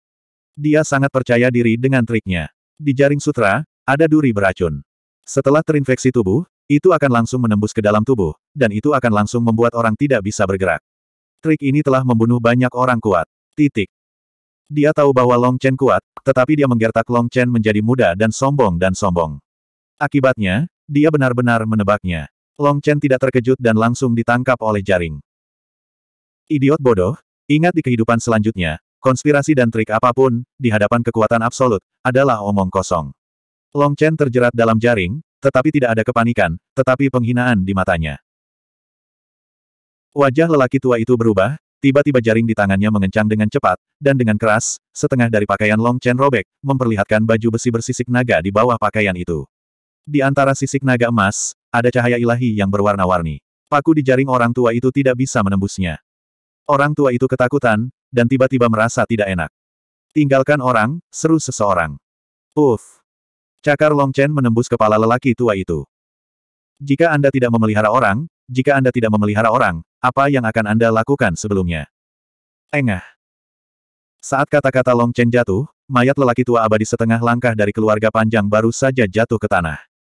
Dia sangat percaya diri dengan triknya. Di jaring sutra, ada duri beracun. Setelah terinfeksi tubuh, itu akan langsung menembus ke dalam tubuh, dan itu akan langsung membuat orang tidak bisa bergerak. Trik ini telah membunuh banyak orang kuat. Titik. Dia tahu bahwa Long Chen kuat, tetapi dia menggertak Long Chen menjadi muda dan sombong dan sombong. Akibatnya, dia benar-benar menebaknya. Long Chen tidak terkejut dan langsung ditangkap oleh jaring. Idiot bodoh, ingat di kehidupan selanjutnya, konspirasi dan trik apapun, di hadapan kekuatan absolut, adalah omong kosong. Long Chen terjerat dalam jaring, tetapi tidak ada kepanikan, tetapi penghinaan di matanya. Wajah lelaki tua itu berubah, tiba-tiba jaring di tangannya mengencang dengan cepat, dan dengan keras, setengah dari pakaian Long Chen robek, memperlihatkan baju besi bersisik naga di bawah pakaian itu. Di antara sisik naga emas, ada cahaya ilahi yang berwarna-warni. Paku di jaring orang tua itu tidak bisa menembusnya. Orang tua itu ketakutan, dan tiba-tiba merasa tidak enak. Tinggalkan orang, seru seseorang. Uff, Cakar Long Chen menembus kepala lelaki tua itu. Jika Anda tidak memelihara orang, jika Anda tidak memelihara orang, apa yang akan Anda lakukan sebelumnya? Engah. Saat kata-kata Long Chen jatuh, mayat lelaki tua abadi setengah langkah dari keluarga panjang baru saja jatuh ke tanah.